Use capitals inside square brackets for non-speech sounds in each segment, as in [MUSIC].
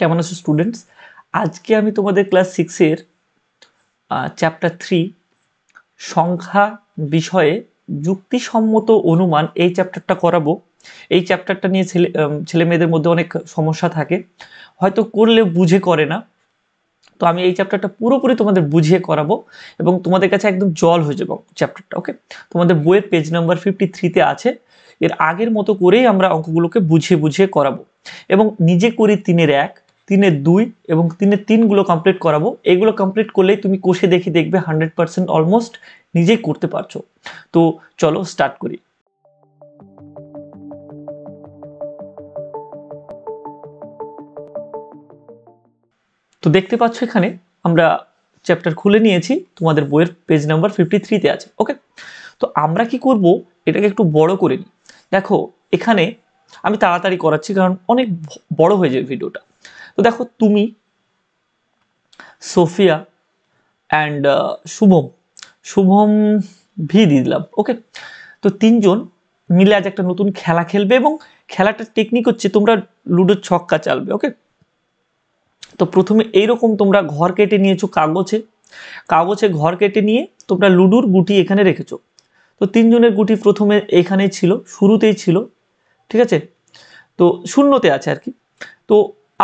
কেমন আছো স্টুডেন্টস আজকে আমি তোমাদের ক্লাস সিক্সের চ্যাপ্টার থ্রি সংখ্যা বিষয়ে যুক্তিসম্মত অনুমান এই চ্যাপ্টারটা করাবো এই চ্যাপ্টারটা নিয়ে ছেলে ছেলে মেয়েদের মধ্যে অনেক সমস্যা থাকে হয়তো করলে বুঝে করে না তো আমি এই চ্যাপ্টারটা পুরোপুরি তোমাদের বুঝিয়ে করাবো এবং তোমাদের কাছে একদম জল হয়ে যাবো চ্যাপ্টারটা ওকে তোমাদের বইয়ের পেজ নাম্বার ফিফটি থ্রিতে আছে এর আগের মতো করেই আমরা অঙ্কগুলোকে বুঝিয়ে বুঝিয়ে করাবো এবং নিজে করি তিনের এক তিনের দুই এবং তিনে তিনগুলো কমপ্লিট করাবো এগুলো কমপ্লিট করলেই তুমি কোষে দেখে দেখবে হান্ড্রেড পারসেন্ট অলমোস্ট নিজেই করতে পারছো তো চলো স্টার্ট করি তো দেখতে পাচ্ছ এখানে আমরা চ্যাপ্টার খুলে নিয়েছি তোমাদের বইয়ের পেজ নাম্বার ফিফটি থ্রিতে আছে ওকে তো আমরা কি করব এটাকে একটু বড় করে নিই দেখো এখানে আমি তাড়াতাড়ি করাচ্ছি কারণ অনেক বড় হয়ে যায় ভিডিওটা তো দেখো তুমি Sophia and uh, Shubham Shubham ভি দিলাম ওকে তো তিনজন মিলে আজ একটা নতুন খেলা খেলবে এবং খেলাটার টেকনিক হচ্ছে তোমরা লুডোর ছক্কা চালবে ওকে তো প্রথমে এইরকম তোমরা ঘর কেটে নিয়েছো কাগজে কাগজে ঘর কেটে নিয়ে তোমরা লুডুর গুটি এখানে রেখেছো তো তিনজনের গুটি প্রথমে এখানেই ছিল শুরুতেই ছিল ঠিক আছে তো শূন্যতে আছে আর কি তো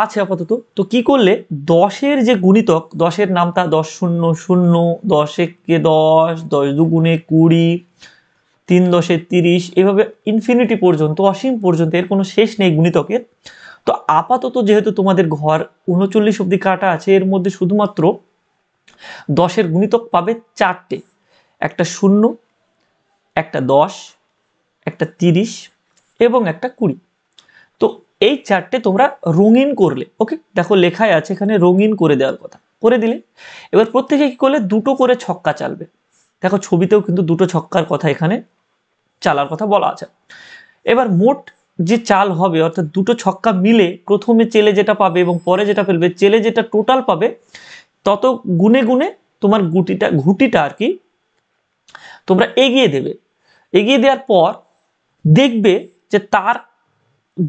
আছে আপাতত তো কি করলে দশের যে গুণিতক দশের নামটা দশ শূন্য শূন্য দশ দশ দশ দুগুণে কুড়ি তিন দশে তিরিশ এভাবে ইনফিনিটি পর্যন্ত অসীম পর্যন্ত এর কোনো শেষ নেই গুণিতকের তো আপাতত যেহেতু তোমাদের ঘর উনচল্লিশ অব্দি কাটা আছে এর মধ্যে শুধুমাত্র দশের গুণিতক পাবে চারটে একটা শূন্য একটা দশ একটা তিরিশ এবং একটা কুড়ি এই চারটে তোমরা রঙিন করলে ওকে দেখো লেখায় আছে এখানে রঙিন করে দেওয়ার কথা করে দিলে এবার প্রত্যেকে কী করলে দুটো করে ছক্কা চালবে দেখো ছবিতেও কিন্তু দুটো ছক্কার কথা এখানে চালার কথা বলা আছে এবার মোট যে চাল হবে অর্থাৎ দুটো ছক্কা মিলে প্রথমে চেলে যেটা পাবে এবং পরে যেটা ফেলবে চেলে যেটা টোটাল পাবে তত গুনে গুনে তোমার গুটিটা ঘুটিটা আর কি তোমরা এগিয়ে দেবে এগিয়ে দেওয়ার পর দেখবে যে তার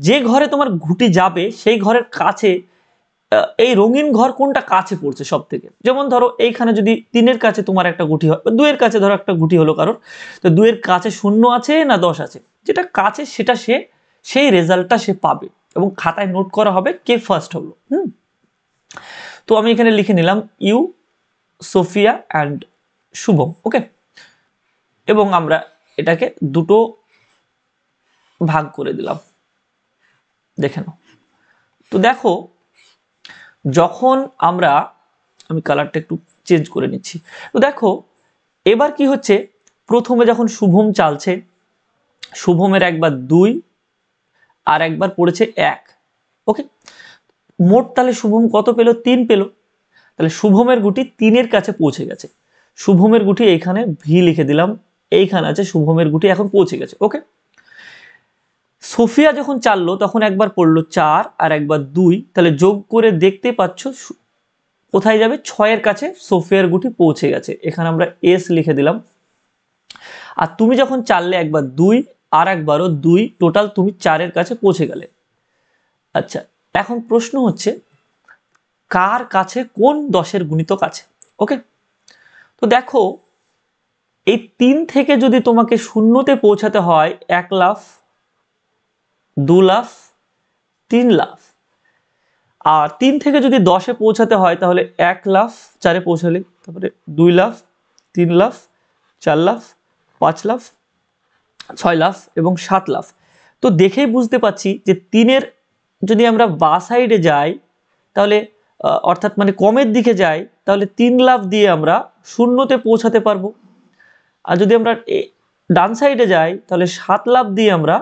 যে ঘরে তোমার ঘুটি যাবে সেই ঘরের কাছে এই রঙিন ঘর কোনটা কাছে পড়ছে সব থেকে যেমন ধরো এইখানে যদি তিনের কাছে তোমার একটা গুটি হয় দুয়ের কাছে ধরো একটা গুটি হলো কারোর তো দুয়ের কাছে শূন্য আছে না দশ আছে যেটা কাছে সেটা সে সেই রেজাল্টটা সে পাবে এবং খাতায় নোট করা হবে কে ফার্স্ট হলো হুম তো আমি এখানে লিখে নিলাম you Sophia and Shubham okay এবং আমরা এটাকে দুটো ভাগ করে দিলাম দেখে নাও তো দেখো যখন আমরা আমি কালারটা একটু চেঞ্জ করে নিচ্ছি তো দেখো এবার কি হচ্ছে প্রথমে যখন শুভম চালছে শুভমের একবার দুই আর একবার পড়েছে এক ওকে মোট তাহলে শুভম কত পেল তিন পেল তাহলে শুভমের গুটি তিনের কাছে পৌঁছে গেছে শুভমের গুটি এইখানে ভি লিখে দিলাম এইখানে আছে শুভমের গুটি এখন পৌঁছে গেছে ওকে সোফিয়া যখন চাললো তখন একবার পড়লো চার আর একবার দুই তাহলে যোগ করে দেখতে পাচ্ছ কোথায় যাবে ছয়ের কাছে সোফিয়ার গুটি পৌঁছে গেছে এখানে আমরা এস লিখে দিলাম আর তুমি যখন চাললে একবার দুই আর একবারও দুই টোটাল তুমি চারের কাছে পৌঁছে গেলে আচ্ছা এখন প্রশ্ন হচ্ছে কার কাছে কোন দশের গুণিতক আছে ওকে তো দেখো এই তিন থেকে যদি তোমাকে শূন্যতে পৌঁছাতে হয় এক লাফ দু লাফ তিন লাফ আর তিন থেকে যদি দশে পৌঁছাতে হয় তাহলে এক লাফ চারে পৌঁছালে তারপরে দুই লাফ তিন লাফ চার লাফ পাঁচ লাফ ছয় লাফ এবং সাত লাফ তো দেখেই বুঝতে পাচ্ছি যে তিনের যদি আমরা বা সাইডে যাই তাহলে অর্থাৎ মানে কমের দিকে যাই তাহলে তিন লাফ দিয়ে আমরা শূন্যতে পৌঁছাতে পারবো আর যদি আমরা ডান সাইডে যাই তাহলে সাত লাভ দিয়ে আমরা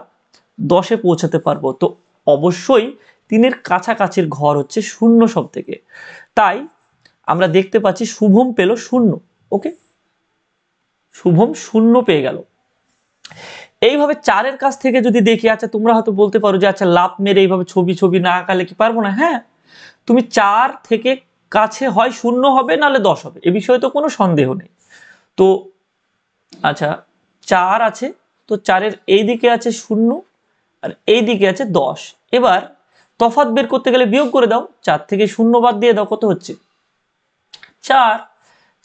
দশে পৌঁছাতে পারবো তো অবশ্যই তিনের কাছাকাছির ঘর হচ্ছে শূন্য সব থেকে তাই আমরা দেখতে পাচ্ছি শুভম পেল শূন্য ওকে শুভম শূন্য পেয়ে গেল এইভাবে চারের কাছ থেকে যদি দেখি আচ্ছা তোমরা হয়তো বলতে পারো যে আচ্ছা লাভ মেরে এইভাবে ছবি ছবি না আঁকালে কি পারবো না হ্যাঁ তুমি চার থেকে কাছে হয় শূন্য হবে নালে দশ হবে এ বিষয়ে তো কোনো সন্দেহ নেই তো আচ্ছা চার আছে তো চারের এই দিকে আছে শূন্য আর এই দিকে আছে দশ এবার তফাত বের করতে গেলে বিয়োগ করে দাও চার থেকে শূন্য বাদ দিয়ে দাও কত হচ্ছে চার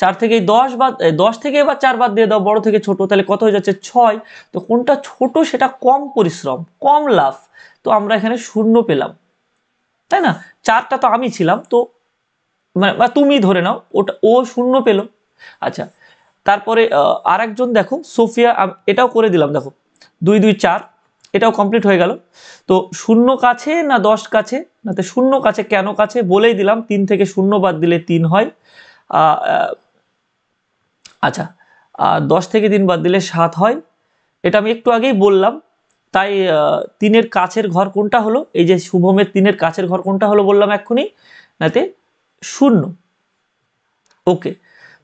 চার থেকে দশ বাদ দশ থেকে এবার চার বাদ দিয়ে দাও বড় থেকে ছোট তাহলে কত হয়ে যাচ্ছে ছয় তো কোনটা ছোট সেটা কম পরিশ্রম কম লাভ তো আমরা এখানে শূন্য পেলাম তাই না চারটা তো আমি ছিলাম তো মানে বা তুমি ধরে নাও ওটা ও শূন্য পেল আচ্ছা তারপরে আরেকজন দেখো সোফিয়া এটাও করে দিলাম দেখো দুই দুই চার এটাও কমপ্লিট হয়ে গেল তো শূন্য কাছে না দশ কাছে না তো শূন্য কাছে কেন কাছে বলেই দিলাম তিন থেকে শূন্য বাদ দিলে তিন হয় আচ্ছা আর দশ থেকে তিন বাদ দিলে সাত হয় এটা আমি একটু আগেই বললাম তাই তিনের কাছের ঘর কোনটা হলো এই যে শুভমের তিনের কাছের ঘর কোনটা হলো বললাম এক্ষুনি নাতে শূন্য ওকে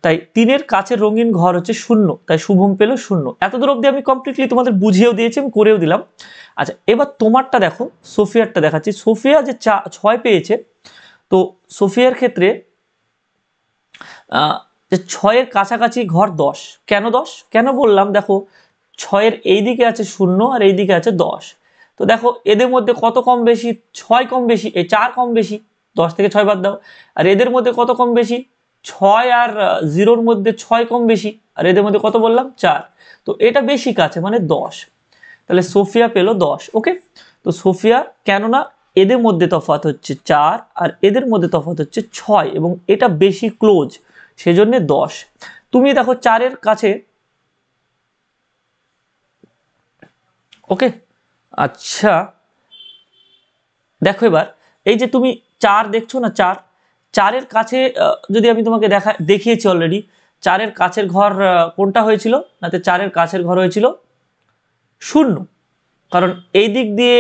তাই তিনের কাছে রঙিন ঘর হচ্ছে শূন্য তাই শুভম পেল শূন্য এত দূর অবধি আমি কমপ্লিটলি তোমাদের বুঝিয়েও দিয়েছি আমি করেও দিলাম আচ্ছা এবার তোমারটা দেখো সোফিয়ারটা দেখাচ্ছি সোফিয়া যে চা ছয় পেয়েছে তো সোফিয়ার ক্ষেত্রে যে ছয়ের কাছাকাছি ঘর দশ কেন দশ কেন বললাম দেখো ছয়ের এই দিকে আছে শূন্য আর এই দিকে আছে দশ তো দেখো এদের মধ্যে কত কম বেশি ছয় কম বেশি এই চার কম বেশি দশ থেকে ছয় বাদ দাও আর এদের মধ্যে কত কম বেশি ছয় আর জিরোর মধ্যে ছয় কম বেশি আর এদের মধ্যে কত বললাম চার তো এটা বেশি কাছে মানে দশ তাহলে সোফিয়া পেল দশ ওকে তো সোফিয়া কেননা এদের মধ্যে তফাত হচ্ছে চার আর এদের মধ্যে তফাত হচ্ছে ছয় এবং এটা বেশি ক্লোজ সেজন্য দশ তুমি দেখো চারের কাছে ওকে আচ্ছা দেখো এবার এই যে তুমি চার দেখছো না চার চারের কাছে যদি আমি তোমাকে দেখা দেখিয়েছি অলরেডি চারের কাছের ঘর কোনটা হয়েছিল নাতে চারের কাছের ঘর হয়েছিল শূন্য কারণ এই দিক দিয়ে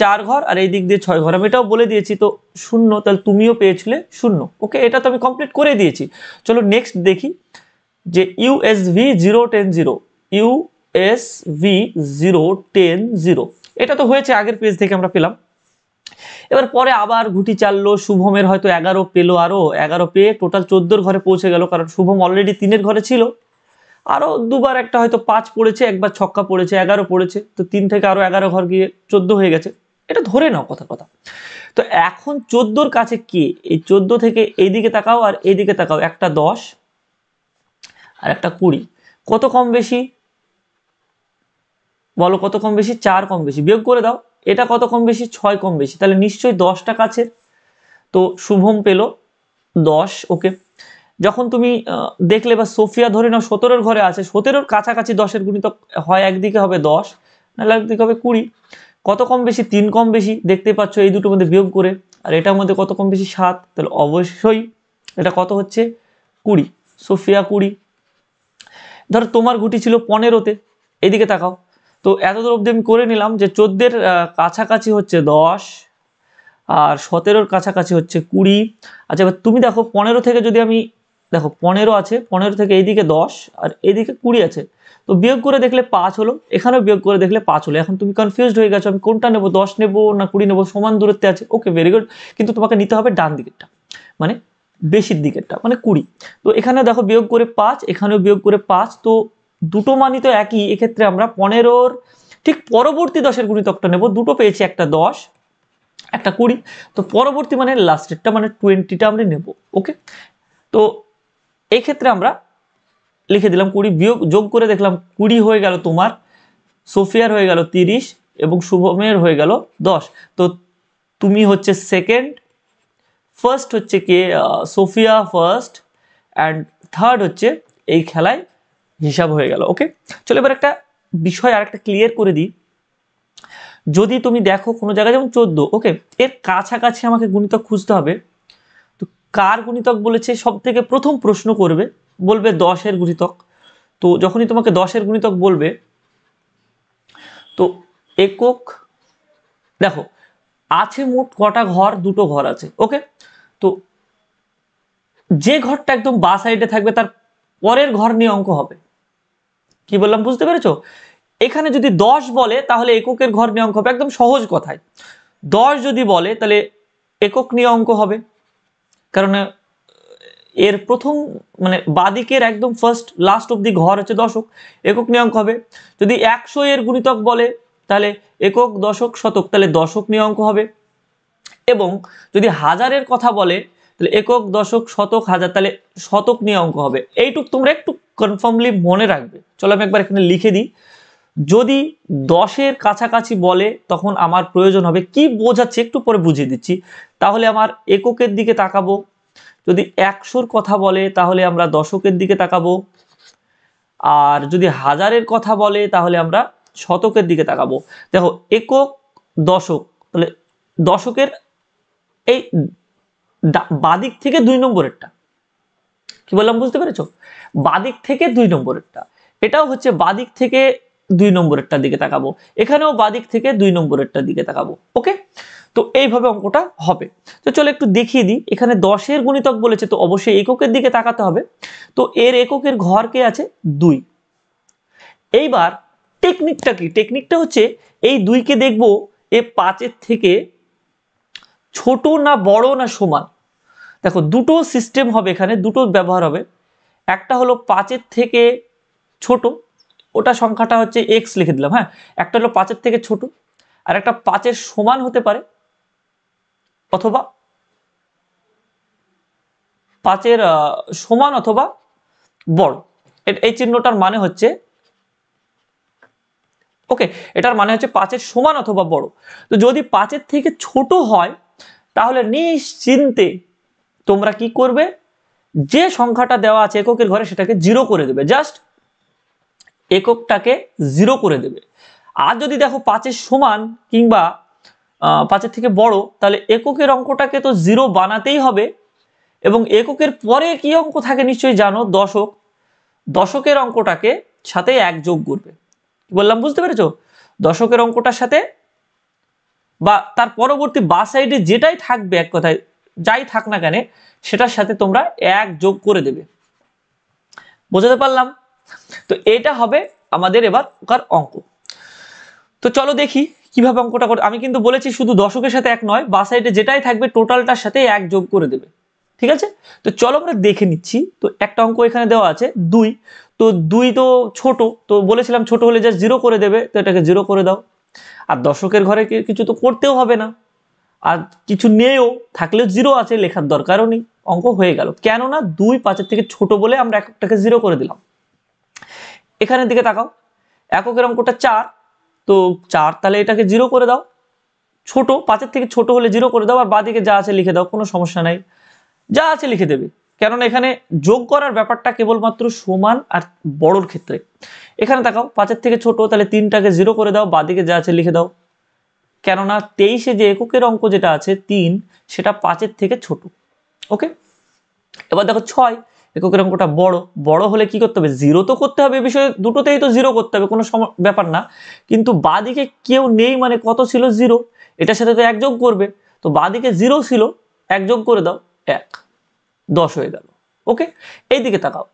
চার ঘর আর এই দিক দিয়ে ছয় ঘর আমি এটাও বলে দিয়েছি তো শূন্য তাহলে তুমিও পেয়েছিলে শূন্য ওকে এটা তো আমি কমপ্লিট করে দিয়েছি চলো নেক্সট দেখি যে USV zero ten zero USV zero ten zero এটা তো হয়েছে আগের পেজ থেকে আমরা পেলাম এবার পরে আবার ঘুটি চাললো শুভমের হয়তো এগারো পেলো আরও এগারো পেয়ে টোটাল চোদ্দোর ঘরে পৌঁছে গেল কারণ শুভম অলরেডি তিনের ঘরে ছিল আরও দুবার একটা হয়তো পাঁচ পড়েছে একবার ছক্কা পড়েছে এগারো পড়েছে তো তিন থেকে আরও এগারো ঘর গিয়ে চোদ্দ হয়ে গেছে এটা ধরে নাও কথা কথা তো এখন চোদ্দোর কাছে কে এই চোদ্দ থেকে এইদিকে তাকাও আর এইদিকে তাকাও একটা দশ আর একটা কুড়ি কত কম বেশি বলো কত কম বেশি চার কম বেশি বিয়োগ করে দাও এটা কত কম বেশি ছয় কম বেশি তাহলে নিশ্চয়ই দশটা কাছের তো শুভম পেল দশ ওকে যখন তুমি দেখলে বা সোফিয়া ধরে নাও সতেরোর ঘরে আছে সতেরোর কাছাকাছি দশের গুণিত হয় একদিকে হবে দশ নাহলে একদিকে হবে কুড়ি কত কম বেশি তিন কম বেশি দেখতে পাচ্ছ এই দুটোর মধ্যে বিয়োগ করে আর এটার মধ্যে কত কম বেশি সাত তাহলে অবশ্যই এটা কত হচ্ছে কুড়ি সোফিয়া কুড়ি ধরো তোমার গুটি ছিল পনেরোতে এদিকে তাকাও তো এত অবধি আমি করে নিলাম যে চোদ্দের কাছাকাছি হচ্ছে দশ আর সতেরোর কাছাকাছি হচ্ছে কুড়ি আচ্ছা এবার তুমি দেখো পনেরো থেকে যদি আমি দেখো পনেরো আছে পনেরো থেকে এইদিকে দশ আর এইদিকে কুড়ি আছে তো বিয়োগ করে দেখলে পাঁচ হলো এখানেও বিয়োগ করে দেখলে পাঁচ হলো এখন তুমি কনফিউজড হয়ে গেছো আমি কোনটা নেবো দশ নেবো না কুড়ি নেবো সমান দূরত্বে আছে ওকে ভেরি গুড কিন্তু তোমাকে নিতে হবে ডান দিকেরটা মানে বেশির দিকেরটা মানে কুড়ি তো এখানে দেখো বিয়োগ করে পাঁচ এখানেও বিয়োগ করে পাঁচ তো দুটো মানই তো একই এক্ষেত্রে আমরা পনেরোর ঠিক পরবর্তী দশের গুণিতকটা নেব দুটো পেয়েছি একটা দশ একটা কুড়ি তো পরবর্তী মানে লাস্টেরটা মানে টোয়েন্টিটা আমরা নেব ওকে তো এই ক্ষেত্রে আমরা লিখে দিলাম কুড়ি বিয়োগ যোগ করে দেখলাম কুড়ি হয়ে গেল তোমার সোফিয়ার হয়ে গেল তিরিশ এবং শুভমের হয়ে গেল দশ তো তুমি হচ্ছে সেকেন্ড ফার্স্ট হচ্ছে কে সোফিয়া ফার্স্ট অ্যান্ড থার্ড হচ্ছে এই খেলায় হিসাব হয়ে গেল ওকে চলো এবার একটা বিষয় আর একটা ক্লিয়ার করে দিই যদি তুমি দেখো কোনো জায়গায় যেমন চোদ্দ ওকে এর কাছাকাছি আমাকে গুণিতক খুঁজতে হবে তো কার গুণিতক বলেছে সব থেকে প্রথম প্রশ্ন করবে বলবে দশের গুণিতক তো যখনই তোমাকে দশের গুণিতক বলবে তো একক দেখো আছে মোট কটা ঘর দুটো ঘর আছে ওকে তো যে ঘরটা একদম বা সাইডে থাকবে তার পরের ঘর নিয়ে অঙ্ক হবে কি বললাম বুঝতে পেরেছ এখানে যদি দশ বলে তাহলে এককের ঘর নিয়ঙ্ক হবে একদম সহজ কথায় দশ যদি বলে তাহলে একক নিয়ে অঙ্ক হবে কারণ এর প্রথম মানে বাদিকের একদম ফার্স্ট লাস্ট অব্দি ঘর হচ্ছে দশক একক নিয়ে অঙ্ক হবে যদি একশো এর গুণিতক বলে তাহলে একক দশক শতক তাহলে দশক নিয়ে অঙ্ক হবে এবং যদি হাজারের কথা বলে তাহলে একক দশক শতক হাজার তাহলে শতক নিয়ে অঙ্ক হবে এইটুক তোমরা একটু কনফার্মলি মনে রাখবে চলো আমি একবার এখানে লিখে দিই যদি দশের কাছাকাছি বলে তখন আমার প্রয়োজন হবে কি বোঝাচ্ছে একটু পরে বুঝিয়ে দিচ্ছি তাহলে আমার এককের দিকে তাকাবো যদি একশোর কথা বলে তাহলে আমরা দশকের দিকে তাকাবো আর যদি হাজারের কথা বলে তাহলে আমরা শতকের দিকে তাকাবো দেখো একক দশক তাহলে দশকের এই বাদিক থেকে দুই নম্বরেরটা কি বললাম বুঝতে পেরেছো বাদিক থেকে দুই নম্বরেরটা এটাও হচ্ছে বাদিক থেকে দুই নম্বরেরটার দিকে তাকাবো এখানেও বাদিক থেকে দুই নম্বরেরটার দিকে তাকাবো ওকে তো এইভাবে অঙ্কটা হবে তো চলো একটু দেখিয়ে দিই এখানে দশের গুণিতক বলেছে তো অবশ্যই এককের দিকে তাকাতে হবে তো এর এককের ঘর কে আছে দুই এইবার টেকনিকটা কি টেকনিকটা হচ্ছে এই দুইকে দেখব এ পাঁচের থেকে ছোট না বড় না সমান দেখো দুটো সিস্টেম হবে এখানে দুটো ব্যবহার হবে একটা হলো পাঁচের থেকে ছোট ওটা সংখ্যাটা হচ্ছে এক্স লিখে দিলাম হ্যাঁ একটা হলো পাঁচের থেকে ছোট আর একটা পাঁচের সমান হতে পারে অথবা পাঁচের সমান অথবা বড় এই চিহ্নটার মানে হচ্ছে ওকে এটার মানে হচ্ছে পাঁচের সমান অথবা বড় তো যদি পাঁচের থেকে ছোট হয় তাহলে নিশ্চিন্তে তোমরা কি করবে যে সংখ্যাটা দেওয়া আছে এককের ঘরে সেটাকে জিরো করে দেবে জাস্ট এককটাকে জিরো করে দেবে আর যদি দেখো পাঁচের সমান কিংবা পাঁচের থেকে বড় তাহলে এককের অঙ্কটাকে তো জিরো বানাতেই হবে এবং এককের পরে কি অঙ্ক থাকে নিশ্চয়ই জানো দশক দশকের অঙ্কটাকে সাথে এক যোগ করবে বললাম বুঝতে পেরেছো দশকের অঙ্কটার সাথে বা তার পরবর্তী বা সাইডে যেটাই থাকবে এক কথায় যাই থাক না কেন সেটার সাথে তোমরা এক যোগ করে দেবে বোঝাতে পারলাম তো এটা হবে আমাদের এবার ওকার অঙ্ক তো চলো দেখি কিভাবে অঙ্কটা করে আমি কিন্তু বলেছি শুধু দশকের সাথে এক নয় বা সাইডে যেটাই থাকবে টোটালটার সাথে এক যোগ করে দেবে ঠিক আছে তো চলো আমরা দেখে নিচ্ছি তো একটা অঙ্ক এখানে দেওয়া আছে দুই তো দুই তো ছোট তো বলেছিলাম ছোট হলে জাস্ট জিরো করে দেবে তো এটাকে জিরো করে দাও আর দশকের ঘরে কিছু তো করতেও হবে না আর কিছু নেও থাকলেও জিরো আছে লেখার দরকারও নেই অঙ্ক হয়ে গেল কেননা দুই পাঁচের থেকে ছোট বলে আমরা এককটাকে জিরো করে দিলাম এখানের দিকে তাকাও এককের অঙ্কটা চার তো চার তাহলে এটাকে জিরো করে দাও ছোট পাঁচের থেকে ছোট হলে জিরো করে দাও আর বাদিকে যা আছে লিখে দাও কোনো সমস্যা নাই যা আছে লিখে দেবে কেননা এখানে যোগ করার ব্যাপারটা কেবলমাত্র সমান আর বড়র ক্ষেত্রে এখানে তাকাও পাঁচের থেকে ছোট তাহলে তিনটাকে জিরো করে দাও বাদিকে যা আছে লিখে দাও কেননা তেইশে যে এককের অঙ্ক যেটা আছে তিন সেটা পাঁচের থেকে ছোট ওকে এবার দেখো ছয় এককের অঙ্কটা বড় বড় হলে কি করতে হবে জিরো তো করতে হবে এ বিষয়ে দুটোতেই তো জিরো করতে হবে কোনো ব্যাপার না কিন্তু বাদিকে কেউ নেই মানে কত ছিল জিরো এটার সাথে তো একযোগ করবে তো বাদিকে জিরো ছিল একযোগ করে দাও এক দশ হয়ে গেল ওকে এইদিকে তাকাও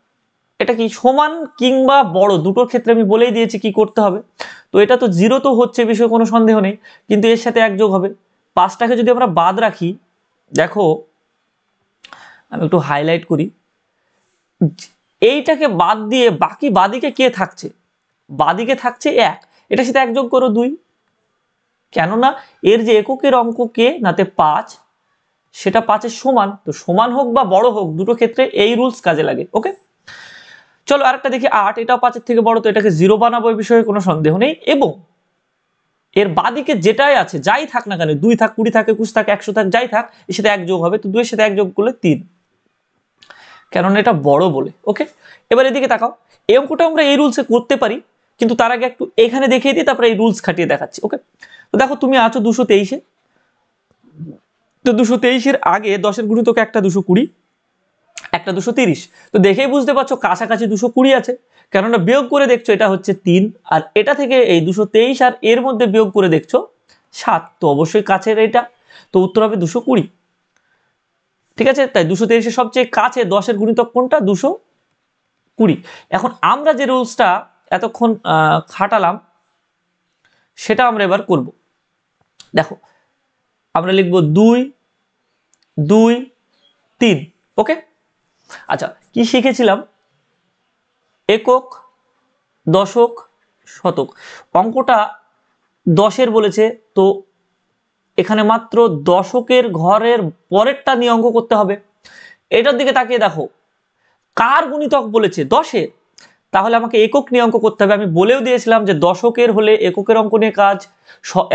এটা কি সমান কিংবা বড় দুটোর ক্ষেত্রে আমি বলেই দিয়েছি কি করতে হবে তো এটা তো জিরো তো হচ্ছে বিষয়ে কোনো সন্দেহ নেই কিন্তু এর সাথে একযোগ হবে পাঁচটাকে যদি আমরা বাদ রাখি দেখো আমি একটু হাইলাইট করি এইটাকে বাদ দিয়ে বাকি বাদিকে কে থাকছে বাদিকে থাকছে এক এটা সাথে একযোগ করো দুই কেননা এর যে এককের অঙ্ক কে নাতে পাঁচ সেটা পাঁচের সমান তো সমান হোক বা বড় হোক দুটো ক্ষেত্রে এই রুলস কাজে লাগে ওকে চলো আরেকটা দেখি আট এটাও পাঁচের থেকে বড় তো এটাকে জিরো বানাবো এই বিষয়ে কোনো সন্দেহ নেই এবং এর বাদিকে যেটাই আছে যাই থাক না কেন দুই থাক কুড়ি থাকে একুশ থাকে একশো থাক যাই থাক এর সাথে এক যোগ হবে তো দুইয়ের সাথে এক যোগ করলে তিন কেননা এটা বড় বলে ওকে এবার এদিকে তাকাও অঙ্কটা আমরা এই রুলসে করতে পারি কিন্তু তার আগে একটু এখানে দেখিয়ে দিয়ে তারপরে এই রুলস খাটিয়ে দেখাচ্ছি ওকে তো দেখো তুমি আছো দুশো তেইশে তো দুশো তেইশের আগে দশের তোকে একটা দুশো কুড়ি একটা দুশো তিরিশ তো দেখেই বুঝতে পারছো কাছাকাছি দুশো কুড়ি আছে কেননা বিয়োগ করে দেখছো এটা হচ্ছে তিন আর এটা থেকে এই দুশো তেইশ আর এর মধ্যে বিয়োগ করে দেখছো সাত তো অবশ্যই কাছের এটা তো উত্তর হবে দুশো কুড়ি ঠিক আছে তাই দুশো তেইশের সবচেয়ে কাছে দশের গুণিতক কোনটা দুশো কুড়ি এখন আমরা যে রুলসটা এতক্ষণ খাটালাম সেটা আমরা এবার করব দেখো আমরা লিখব দুই দুই তিন ওকে আচ্ছা কি শিখেছিলাম একক দশক শতক অঙ্কটা দশের বলেছে তো এখানে মাত্র দশকের ঘরের পরেরটা নিয়ে অঙ্ক করতে হবে এটার দিকে তাকিয়ে দেখো কার গুণিতক বলেছে দশে তাহলে আমাকে একক নিয়ে অঙ্ক করতে হবে আমি বলেও দিয়েছিলাম যে দশকের হলে এককের অঙ্ক নিয়ে কাজ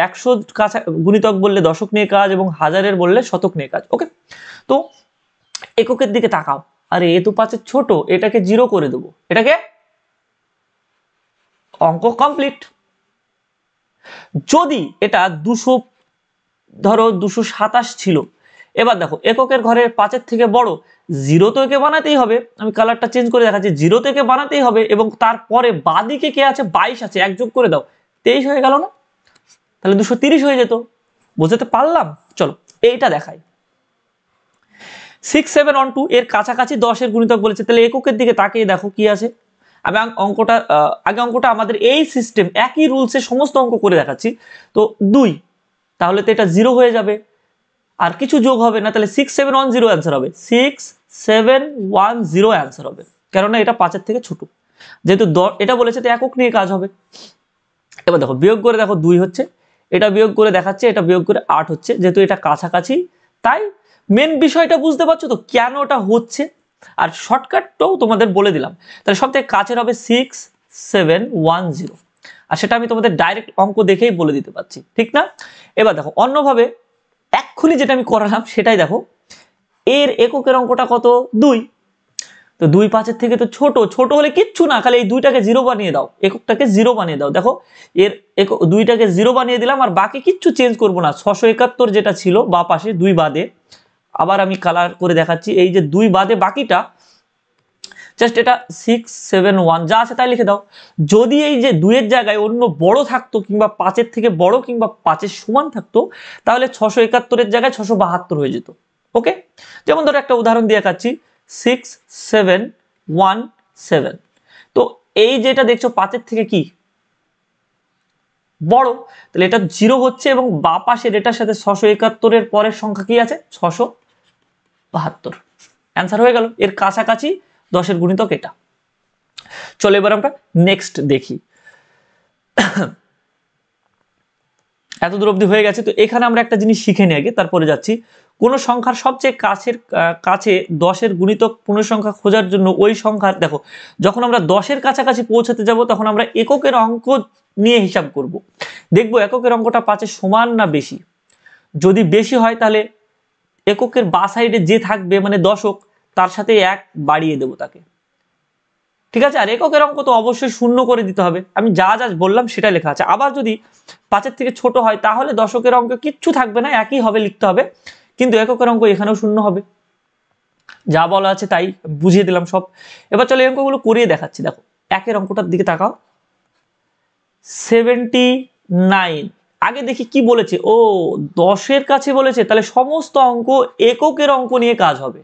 একশো কাছা গুণিতক বললে দশক নিয়ে কাজ এবং হাজারের বললে শতক নিয়ে কাজ ওকে তো এককের দিকে তাকাও আর এ তো পাঁচের ছোট এটাকে জিরো করে দেব এটাকে অঙ্ক কমপ্লিট যদি এটা দুশো ধরো দুশো সাতাশ ছিল এবার দেখো এককের ঘরের পাঁচের থেকে বড় জিরো তো একে বানাতেই হবে আমি কালারটা চেঞ্জ করে দেখাচ্ছি জিরো তো একে বানাতেই হবে এবং তারপরে বাদিকে কে আছে বাইশ আছে একযোগ করে দাও তেইশ হয়ে গেল না তাহলে দুশো তিরিশ হয়ে যেত বোঝাতে পারলাম চলো এইটা দেখাই সিক্স সেভেন অন টু এর কাছাকাছি দশের গুণিতক বলেছে তাহলে এককের দিকে তাকিয়ে দেখো কি আছে আমি অঙ্কটা আগে অঙ্কটা আমাদের এই সিস্টেম একই রুলসে সমস্ত অঙ্ক করে দেখাচ্ছি তো দুই তাহলে তো এটা জিরো হয়ে যাবে আর কিছু যোগ হবে না তাহলে six seven one zero answer হবে six seven one zero answer হবে কেননা এটা পাঁচের থেকে ছোট যেহেতু এটা বলেছে তো একক নিয়ে কাজ হবে এবার দেখো বিয়োগ করে দেখো দুই হচ্ছে এটা বিয়োগ করে দেখাচ্ছে এটা বিয়োগ করে আট হচ্ছে যেহেতু এটা কাছাকাছি তাই মেন বিষয়টা বুঝতে পারছো তো কেন ওটা হচ্ছে আর শর্টকাটটাও তোমাদের বলে দিলাম তাহলে সব থেকে কাছের হবে সিক্স সেভেন ওয়ান জিরো আর সেটা আমি তোমাদের ডাইরেক্ট অঙ্ক দেখেই বলে দিতে পারছি ঠিক না এবার দেখো অন্যভাবে এক্ষুনি যেটা আমি করালাম সেটাই দেখো এর এককের অঙ্কটা কত দুই তো দুই পাঁচের থেকে তো ছোট ছোট হলে কিচ্ছু না খালি এই দুইটাকে জিরো বানিয়ে দাও এককটাকে জিরো বানিয়ে দাও দেখো এর এক দুইটাকে জিরো বানিয়ে দিলাম আর বাকি কিচ্ছু চেঞ্জ করবো না ছশো একাত্তর যেটা ছিল বা পাশে দুই বাদে আবার আমি কালার করে দেখাচ্ছি এই যে দুই বাদে বাকিটা জাস্ট এটা সিক্স সেভেন ওয়ান যা আছে তাই লিখে দাও যদি এই যে দুয়ের জায়গায় অন্য বড় থাকতো কিংবা পাঁচের থেকে বড় কিংবা পাঁচের সমান থাকতো তাহলে ছশো একাত্তরের জায়গায় ছশো বাহাত্তর হয়ে যেত ওকে যেমন ধরো একটা উদাহরণ দিয়ে কাচ্ছি সিক্স সেভেন ওয়ান সেভেন তো এই যেটা দেখছো পাঁচের থেকে কি বড় তাহলে এটা জিরো হচ্ছে এবং বা পাশের এটার সাথে ছশো একাত্তরের পরের সংখ্যা কি আছে ছশো বাহাত্তর অ্যান্সার হয়ে গেল এর কাছাকাছি দশের গুণিতক এটা চলে এবার আমরা নেক্সট দেখি [COUGHS] এত দূর অবধি হয়ে গেছে তো এখানে আমরা একটা জিনিস শিখে নিয়ে আগে তারপরে যাচ্ছি কোনো সংখ্যার সবচেয়ে কাছের কাছে দশের গুণিতক সংখ্যা খোঁজার জন্য ওই সংখ্যার দেখো যখন আমরা দশের কাছাকাছি পৌঁছাতে যাব তখন আমরা এককের অঙ্ক নিয়ে হিসাব করব। দেখব এককের অঙ্কটা পাঁচে সমান না বেশি যদি বেশি হয় তাহলে এককের বা সাইডে যে থাকবে মানে দশক তার সাথে এক বাড়িয়ে দেব তাকে ঠিক আছে আর এককের অঙ্ক তো অবশ্যই শূন্য করে দিতে হবে আমি যা যা বললাম সেটা লেখা আছে আবার যদি পাঁচের থেকে ছোট হয় তাহলে দশকের অঙ্ক কিচ্ছু থাকবে না একই হবে লিখতে হবে কিন্তু এককের অঙ্ক এখানেও শূন্য হবে যা বলা আছে তাই বুঝিয়ে দিলাম সব এবার চলো এই অঙ্কগুলো করিয়ে দেখাচ্ছি দেখো একের অঙ্কটার দিকে তাকাও সেভেন্টি নাইন আগে দেখি কি বলেছে ও দশের কাছে বলেছে তাহলে সমস্ত অঙ্ক এককের অঙ্ক নিয়ে কাজ হবে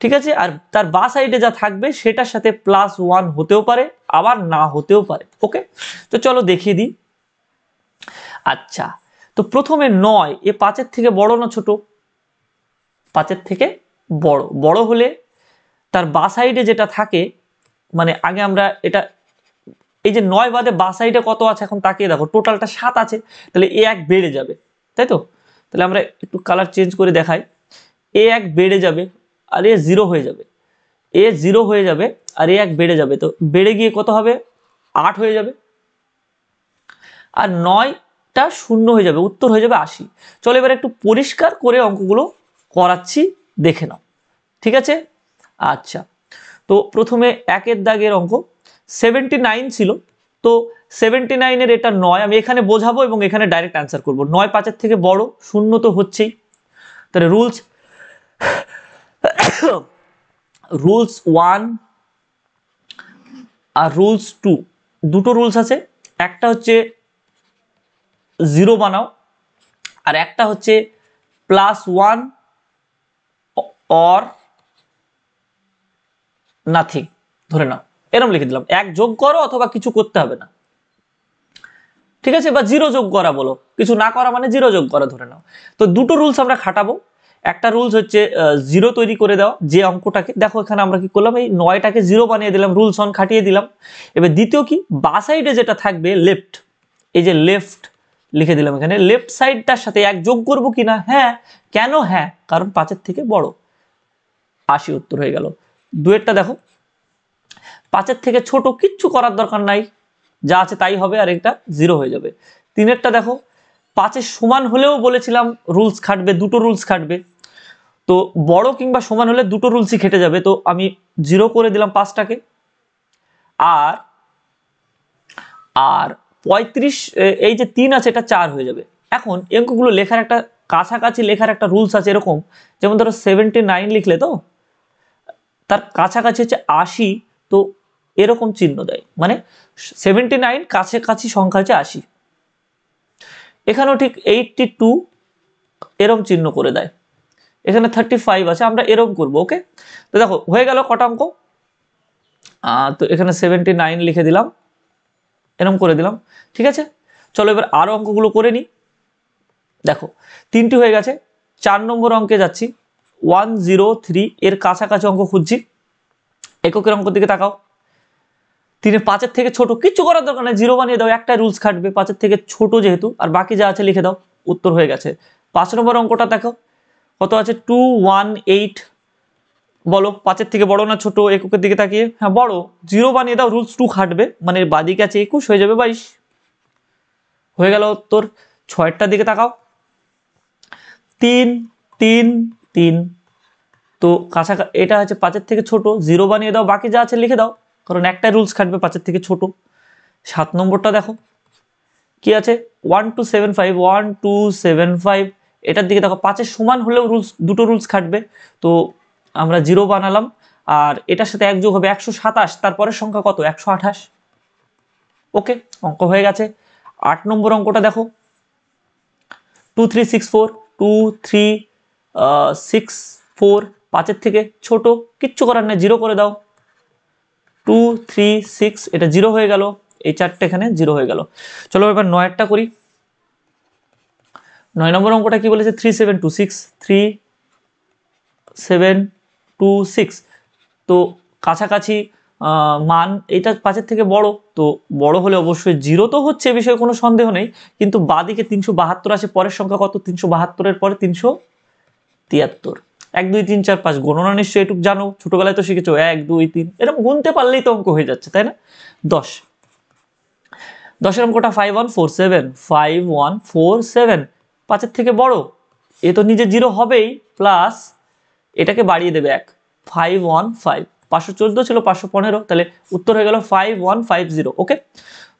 ঠিক আছে আর তার বা সাইডে যা থাকবে সেটার সাথে প্লাস ওয়ান হতেও পারে আবার না হতেও পারে ওকে তো চলো দেখিয়ে দিই আচ্ছা তো প্রথমে নয় এ পাঁচের থেকে বড় না ছোট পাঁচের থেকে বড় বড় হলে তার বা সাইডে যেটা থাকে মানে আগে আমরা এটা এই যে নয় বাদে বাসাইটা কত আছে এখন তাকিয়ে দেখো টোটালটা সাত আছে তাহলে এ এক বেড়ে যাবে তাই তো তাহলে আমরা একটু কালার চেঞ্জ করে দেখাই এ এক বেড়ে যাবে আর এ জিরো হয়ে যাবে এ জিরো হয়ে যাবে আর এ এক বেড়ে যাবে তো বেড়ে গিয়ে কত হবে আট হয়ে যাবে আর নয়টা শূন্য হয়ে যাবে উত্তর হয়ে যাবে আশি চলো এবার একটু পরিষ্কার করে অঙ্কগুলো করাচ্ছি দেখে নাও ঠিক আছে আচ্ছা তো প্রথমে একের দাগের অঙ্ক সেভেন্টি নাইন ছিল তো সেভেন্টি নাইনের এটা নয় আমি এখানে বোঝাবো এবং এখানে ডাইরেক্ট অ্যান্সার করব নয় পাঁচের থেকে বড় শূন্য তো হচ্ছেই তাহলে রুলস রুলস ওয়ান আর রুলস টু দুটো রুলস আছে একটা হচ্ছে জিরো বানাও আর একটা হচ্ছে প্লাস ওয়ান অর নাথিং ধরে নাও এরকম লিখে দিলাম এক যোগ করো অথবা কিছু করতে হবে না ঠিক আছে বা জিরো যোগ করা বলো কিছু না করা মানে জিরো যোগ করা ধরে নাও তো দুটো রুলস আমরা খাটাবো একটা রুলস হচ্ছে জিরো তৈরি করে দেওয়া যে অঙ্কটাকে দেখো এখানে আমরা কি করলাম এই নয়টাকে জিরো বানিয়ে দিলাম রুলস অন খাটিয়ে দিলাম এবার দ্বিতীয় কি বা সাইডে যেটা থাকবে লেফট এই যে লেফট লিখে দিলাম এখানে লেফট সাইডটার সাথে এক যোগ করবো কি না হ্যাঁ কেন হ্যাঁ কারণ পাঁচের থেকে বড় আশি উত্তর হয়ে গেল দুয়েরটা দেখো পাঁচের থেকে ছোট কিচ্ছু করার দরকার নাই যা আছে তাই হবে আর এটা জিরো হয়ে যাবে তিনেরটা দেখো পাঁচের সমান হলেও বলেছিলাম রুলস খাটবে দুটো রুলস খাটবে তো বড় কিংবা সমান হলে দুটো রুলসই খেটে যাবে তো আমি জিরো করে দিলাম পাঁচটাকে আর আর পঁয়ত্রিশ এই যে তিন আছে এটা চার হয়ে যাবে এখন অঙ্কগুলো লেখার একটা কাছাকাছি লেখার একটা রুলস আছে এরকম যেমন ধরো সেভেন্টি নাইন লিখলে তো তার কাছাকাছি হচ্ছে আশি তো এরকম চিহ্ন দেয় মানে সেভেন্টি নাইন কাছাকাছি সংখ্যা হচ্ছে আশি এখানেও ঠিক এইটটি টু এরম চিহ্ন করে দেয় এখানে থার্টি ফাইভ আছে আমরা এরম করব ওকে তো দেখো হয়ে গেল কটা অঙ্ক তো এখানে সেভেন্টি নাইন লিখে দিলাম এরম করে দিলাম ঠিক আছে চলো এবার আরও অঙ্কগুলো করে নিই দেখো তিনটি হয়ে গেছে চার নম্বর অঙ্কে যাচ্ছি ওয়ান জিরো থ্রি এর কাছাকাছি অঙ্ক খুঁজছি এককের অঙ্ক দিকে তাকাও তিনি পাঁচের থেকে ছোট কিছু করার দরকার নেই জিরো বানিয়ে দাও একটা রুলস খাটবে পাঁচের থেকে ছোট যেহেতু আর বাকি যা আছে লিখে দাও উত্তর হয়ে গেছে পাঁচ নম্বর অঙ্কটা দেখো কত আছে টু ওয়ান এইট বলো পাঁচের থেকে বড় না ছোট এককের দিকে তাকিয়ে হ্যাঁ বড় জিরো বানিয়ে দাও রুলস টু খাটবে মানে বাদিকে আছে একুশ হয়ে যাবে বাইশ হয়ে গেল উত্তর ছয়টার দিকে তাকাও তিন তিন তিন তো কাছাকাছি এটা হচ্ছে পাঁচের থেকে ছোট জিরো বানিয়ে দাও বাকি যা আছে লিখে দাও কারণ একটা রুলস খাটবে পাঁচের থেকে ছোট সাত নম্বরটা দেখো কি আছে one two seven five one two seven five এটার দিকে দেখো পাঁচের সমান হলেও রুলস দুটো রুলস খাটবে তো আমরা জিরো বানালাম আর এটার সাথে একযোগ হবে একশো সাতাশ তারপরের সংখ্যা কত একশো আঠাশ ওকে অঙ্ক হয়ে গেছে আট নম্বর অঙ্কটা দেখো two three six four two three six four পাঁচের থেকে ছোট কিচ্ছু করার না জিরো করে দাও টু থ্রি সিক্স এটা জিরো হয়ে গেল এই চারটে এখানে জিরো হয়ে গেল চলো এবার নয়েরটা করি নয় নম্বর অঙ্কটা কি বলেছে three seven two six three seven two six তো কাছাকাছি মান এটা পাঁচের থেকে বড় তো বড় হলে অবশ্যই জিরো তো হচ্ছে এ বিষয়ে কোনো সন্দেহ নেই কিন্তু বাদিকে তিনশো বাহাত্তর আসে পরের সংখ্যা কত তিনশো বাহাত্তরের পরে তিনশো তিয়াত্তর এক দুই তিন চার পাঁচ গণনা নিশ্চয়ই এটুক জানো ছোটবেলায় তো শিখেছো এক দুই তিন এরকম গুনতে পারলেই তো অঙ্ক হয়ে যাচ্ছে তাই না দশ দশের অঙ্কটা five one four seven five one four seven পাঁচের থেকে বড় এ তো নিজে জিরো হবেই প্লাস এটাকে বাড়িয়ে দেবে এক ফাইভ ওয়ান ফাইভ পাঁচশো চোদ্দো ছিল পাঁচশো পনেরো তাহলে উত্তর হয়ে গেল five one five zero okay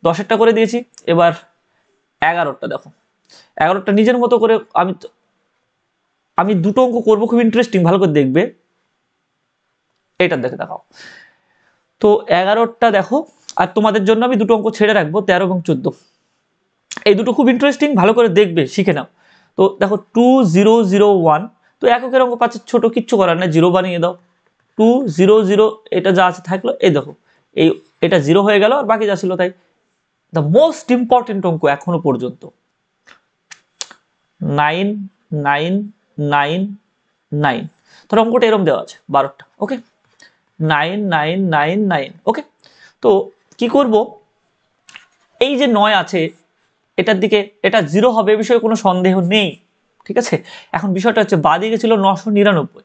দশেরটা করে দিয়েছি এবার এগারোটা দেখো এগারোটা নিজের মতো করে আমি আমি দুটো অঙ্ক করবো খুব ইন্টারেস্টিং ভালো করে দেখবে এটা দেখে দেখাও তো এগারোটা দেখো আর তোমাদের জন্য আমি দুটো অঙ্ক ছেড়ে রাখবো তেরো এবং চোদ্দ এই দুটো খুব ইন্টারেস্টিং ভালো করে দেখবে শিখে নাও তো দেখো টু জিরো জিরো ওয়ান তো এককের অঙ্ক পাচ্ছে ছোটো কিচ্ছু করার না জিরো বানিয়ে দাও টু জিরো জিরো এটা যা আছে থাকলো এই দেখো এই এটা জিরো হয়ে গেল আর বাকি যা ছিল তাই দ্য মোস্ট ইম্পর্টেন্ট অঙ্ক এখনো পর্যন্ত নাইন নাইন নাইন নাইন ধরো অঙ্কটা এরম দেওয়া আছে বারোটা okay nine nine nine nine okay তো কি করব এই যে নয় আছে এটার দিকে এটা জিরো হবে এ বিষয়ে কোনো সন্দেহ নেই ঠিক আছে এখন বিষয়টা হচ্ছে বাদিকে ছিল নশো নিরানব্বই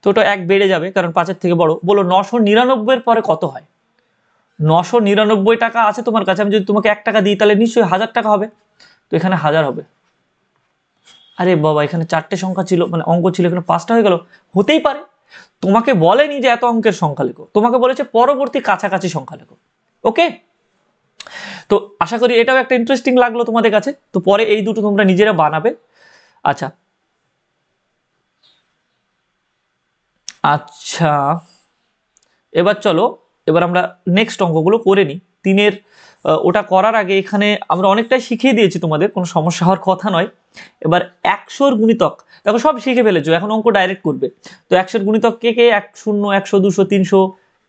তো ওটা এক বেড়ে যাবে কারণ পাঁচের থেকে বড় বলো নশো নিরানব্বইয়ের পরে কত হয় নশো নিরানব্বই টাকা আছে তোমার কাছে আমি যদি তোমাকে এক টাকা দিই তাহলে নিশ্চয়ই হাজার টাকা হবে তো এখানে হাজার হবে আরে বাবা এখানে চারটে সংখ্যা ছিল মানে অঙ্ক ছিল এখানে পাঁচটা হয়ে গেল হতেই পারে তোমাকে বলেনি যে এত অঙ্কের সংখ্যা লেখো তোমাকে বলেছে পরবর্তী কাছাকাছি সংখ্যা লেখো ওকে তো আশা করি এটাও একটা ইন্টারেস্টিং লাগলো তোমাদের কাছে তো পরে এই দুটো তোমরা নিজেরা বানাবে আচ্ছা আচ্ছা এবার চলো এবার আমরা নেক্সট অঙ্কগুলো করে নিই তিনের ওটা করার আগে এখানে আমরা অনেকটাই শিখিয়ে দিয়েছি তোমাদের কোনো সমস্যা হওয়ার কথা নয় এবার একশোর গুণিতক দেখো সব শিখে ফেলেছো এখন অঙ্ক ডাইরেক্ট করবে তো একশোর গুণিতক কে কে এক শূন্য একশো দুশো তিনশো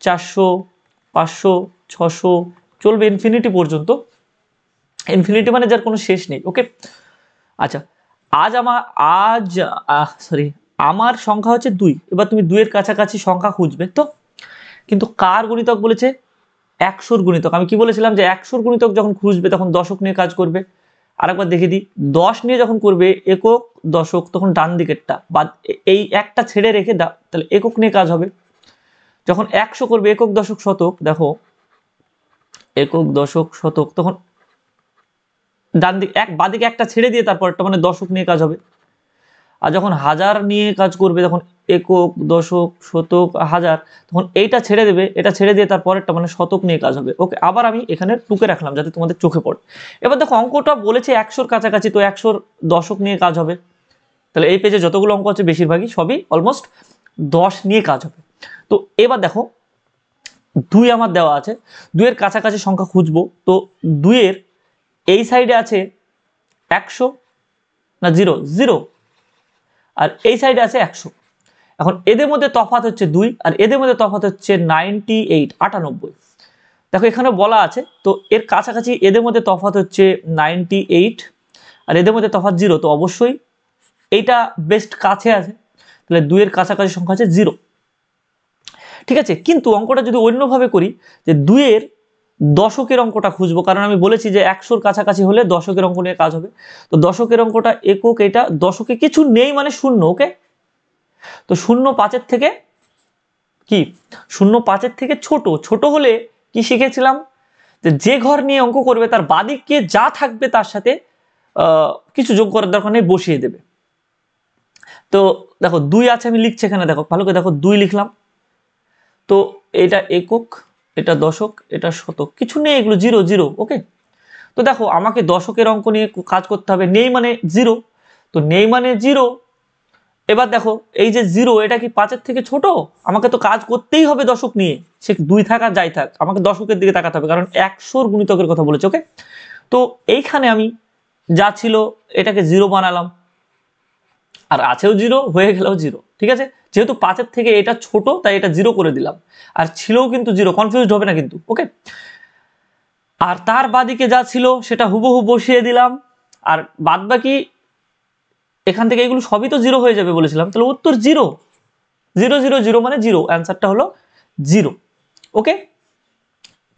চারশো পাঁচশো ছশো চলবে ইনফিনিটি পর্যন্ত ইনফিনিটি মানে যার কোনো শেষ নেই ওকে আচ্ছা আজ আমার আজ সরি আমার সংখ্যা হচ্ছে দুই এবার তুমি দুইয়ের কাছাকাছি সংখ্যা খুঁজবে তো কিন্তু কার গুণিতক বলেছে একশোর গুণিতক আমি কি বলেছিলাম যে একশোর গুণিতক যখন খুঁজবে তখন দশক নিয়ে কাজ করবে আর একবার দেখে দিই দশ নিয়ে যখন করবে একক দশক তখন ডান দিকেরটা বা এই একটা ছেড়ে রেখে তাহলে একক নিয়ে কাজ হবে যখন একশো করবে একক দশক শতক দেখো একক দশক শতক তখন ডান দিক এক বাদিকে একটা ছেড়ে দিয়ে তারপর একটা মানে দশক নিয়ে কাজ হবে আর যখন হাজার নিয়ে কাজ করবে তখন একক দশক শতক হাজার তখন এইটা ছেড়ে দেবে এটা ছেড়ে দিয়ে তারপরেরটা মানে শতক নিয়ে কাজ হবে ওকে আবার আমি এখানে টুকে রাখলাম যাতে তোমাদের চোখে পড়ে এবার দেখো অঙ্কটা বলেছে একশোর কাছাকাছি তো একশোর দশক নিয়ে কাজ হবে তাহলে এই পেজে যতগুলো অঙ্ক আছে বেশিরভাগই সবই অলমোস্ট দশ নিয়ে কাজ হবে তো এবার দেখো দুই আমার দেওয়া আছে দুইয়ের কাছাকাছি সংখ্যা খুঁজবো তো দুইয়ের এই সাইডে আছে একশো না জিরো জিরো আর এই সাইডে আছে একশো এখন এদের মধ্যে তফাত হচ্ছে দুই আর এদের মধ্যে তফাত হচ্ছে নাইনটি এইট আটানব্বই দেখো এখানে বলা আছে তো এর কাছাকাছি এদের মধ্যে তফাত হচ্ছে নাইনটি এইট আর এদের মধ্যে তফাত জিরো তো অবশ্যই এইটা বেস্ট কাছে আছে তাহলে দুইয়ের কাছাকাছি সংখ্যা আছে জিরো ঠিক আছে কিন্তু অঙ্কটা যদি অন্যভাবে করি যে দুইয়ের দশকের অঙ্কটা খুঁজবো কারণ আমি বলেছি যে একশোর কাছাকাছি হলে দশকের অঙ্ক নিয়ে কাজ হবে তো দশকের অঙ্কটা একক এটা দশকে কিছু নেই মানে শূন্য ওকে তো শূন্য পাঁচের থেকে কি শূন্য পাঁচের থেকে ছোট ছোট হলে কি শিখেছিলাম যে ঘর নিয়ে অঙ্ক করবে তার বাদিককে যা থাকবে তার সাথে কিছু যোগ করার দরকার নেই বসিয়ে দেবে তো দেখো দুই আছে আমি লিখছি এখানে দেখো ভালো করে দেখো দুই লিখলাম তো এটা একক এটা দশক এটা শতক কিছু নেই এগুলো জিরো জিরো ওকে তো দেখো আমাকে দশকের অঙ্ক নিয়ে কাজ করতে হবে নেই মানে জিরো তো নেই মানে জিরো এবার দেখো এই যে জিরো এটা কি পাঁচের থেকে ছোট আমাকে তো কাজ করতেই হবে দশক নিয়ে সে দুই থাক আর যাই থাক আমাকে দশকের দিকে তাকাতে হবে কারণ একশোর গুণিতকের কথা বলেছে ওকে তো এইখানে আমি যা ছিল এটাকে জিরো বানালাম আর আছেও জিরো হয়ে গেলেও জিরো ঠিক আছে যেহেতু পাঁচের থেকে এটা ছোট তাই এটা জিরো করে দিলাম আর ছিলও কিন্তু জিরো কনফিউজড হবে না কিন্তু ওকে আর তার বাদিকে যা ছিল সেটা হুবহু বসিয়ে দিলাম আর বাদ বাকি এখান থেকে এগুলো সবই তো জিরো হয়ে যাবে বলেছিলাম তাহলে উত্তর জিরো জিরো জিরো জিরো মানে জিরো অ্যান্সারটা হলো জিরো ওকে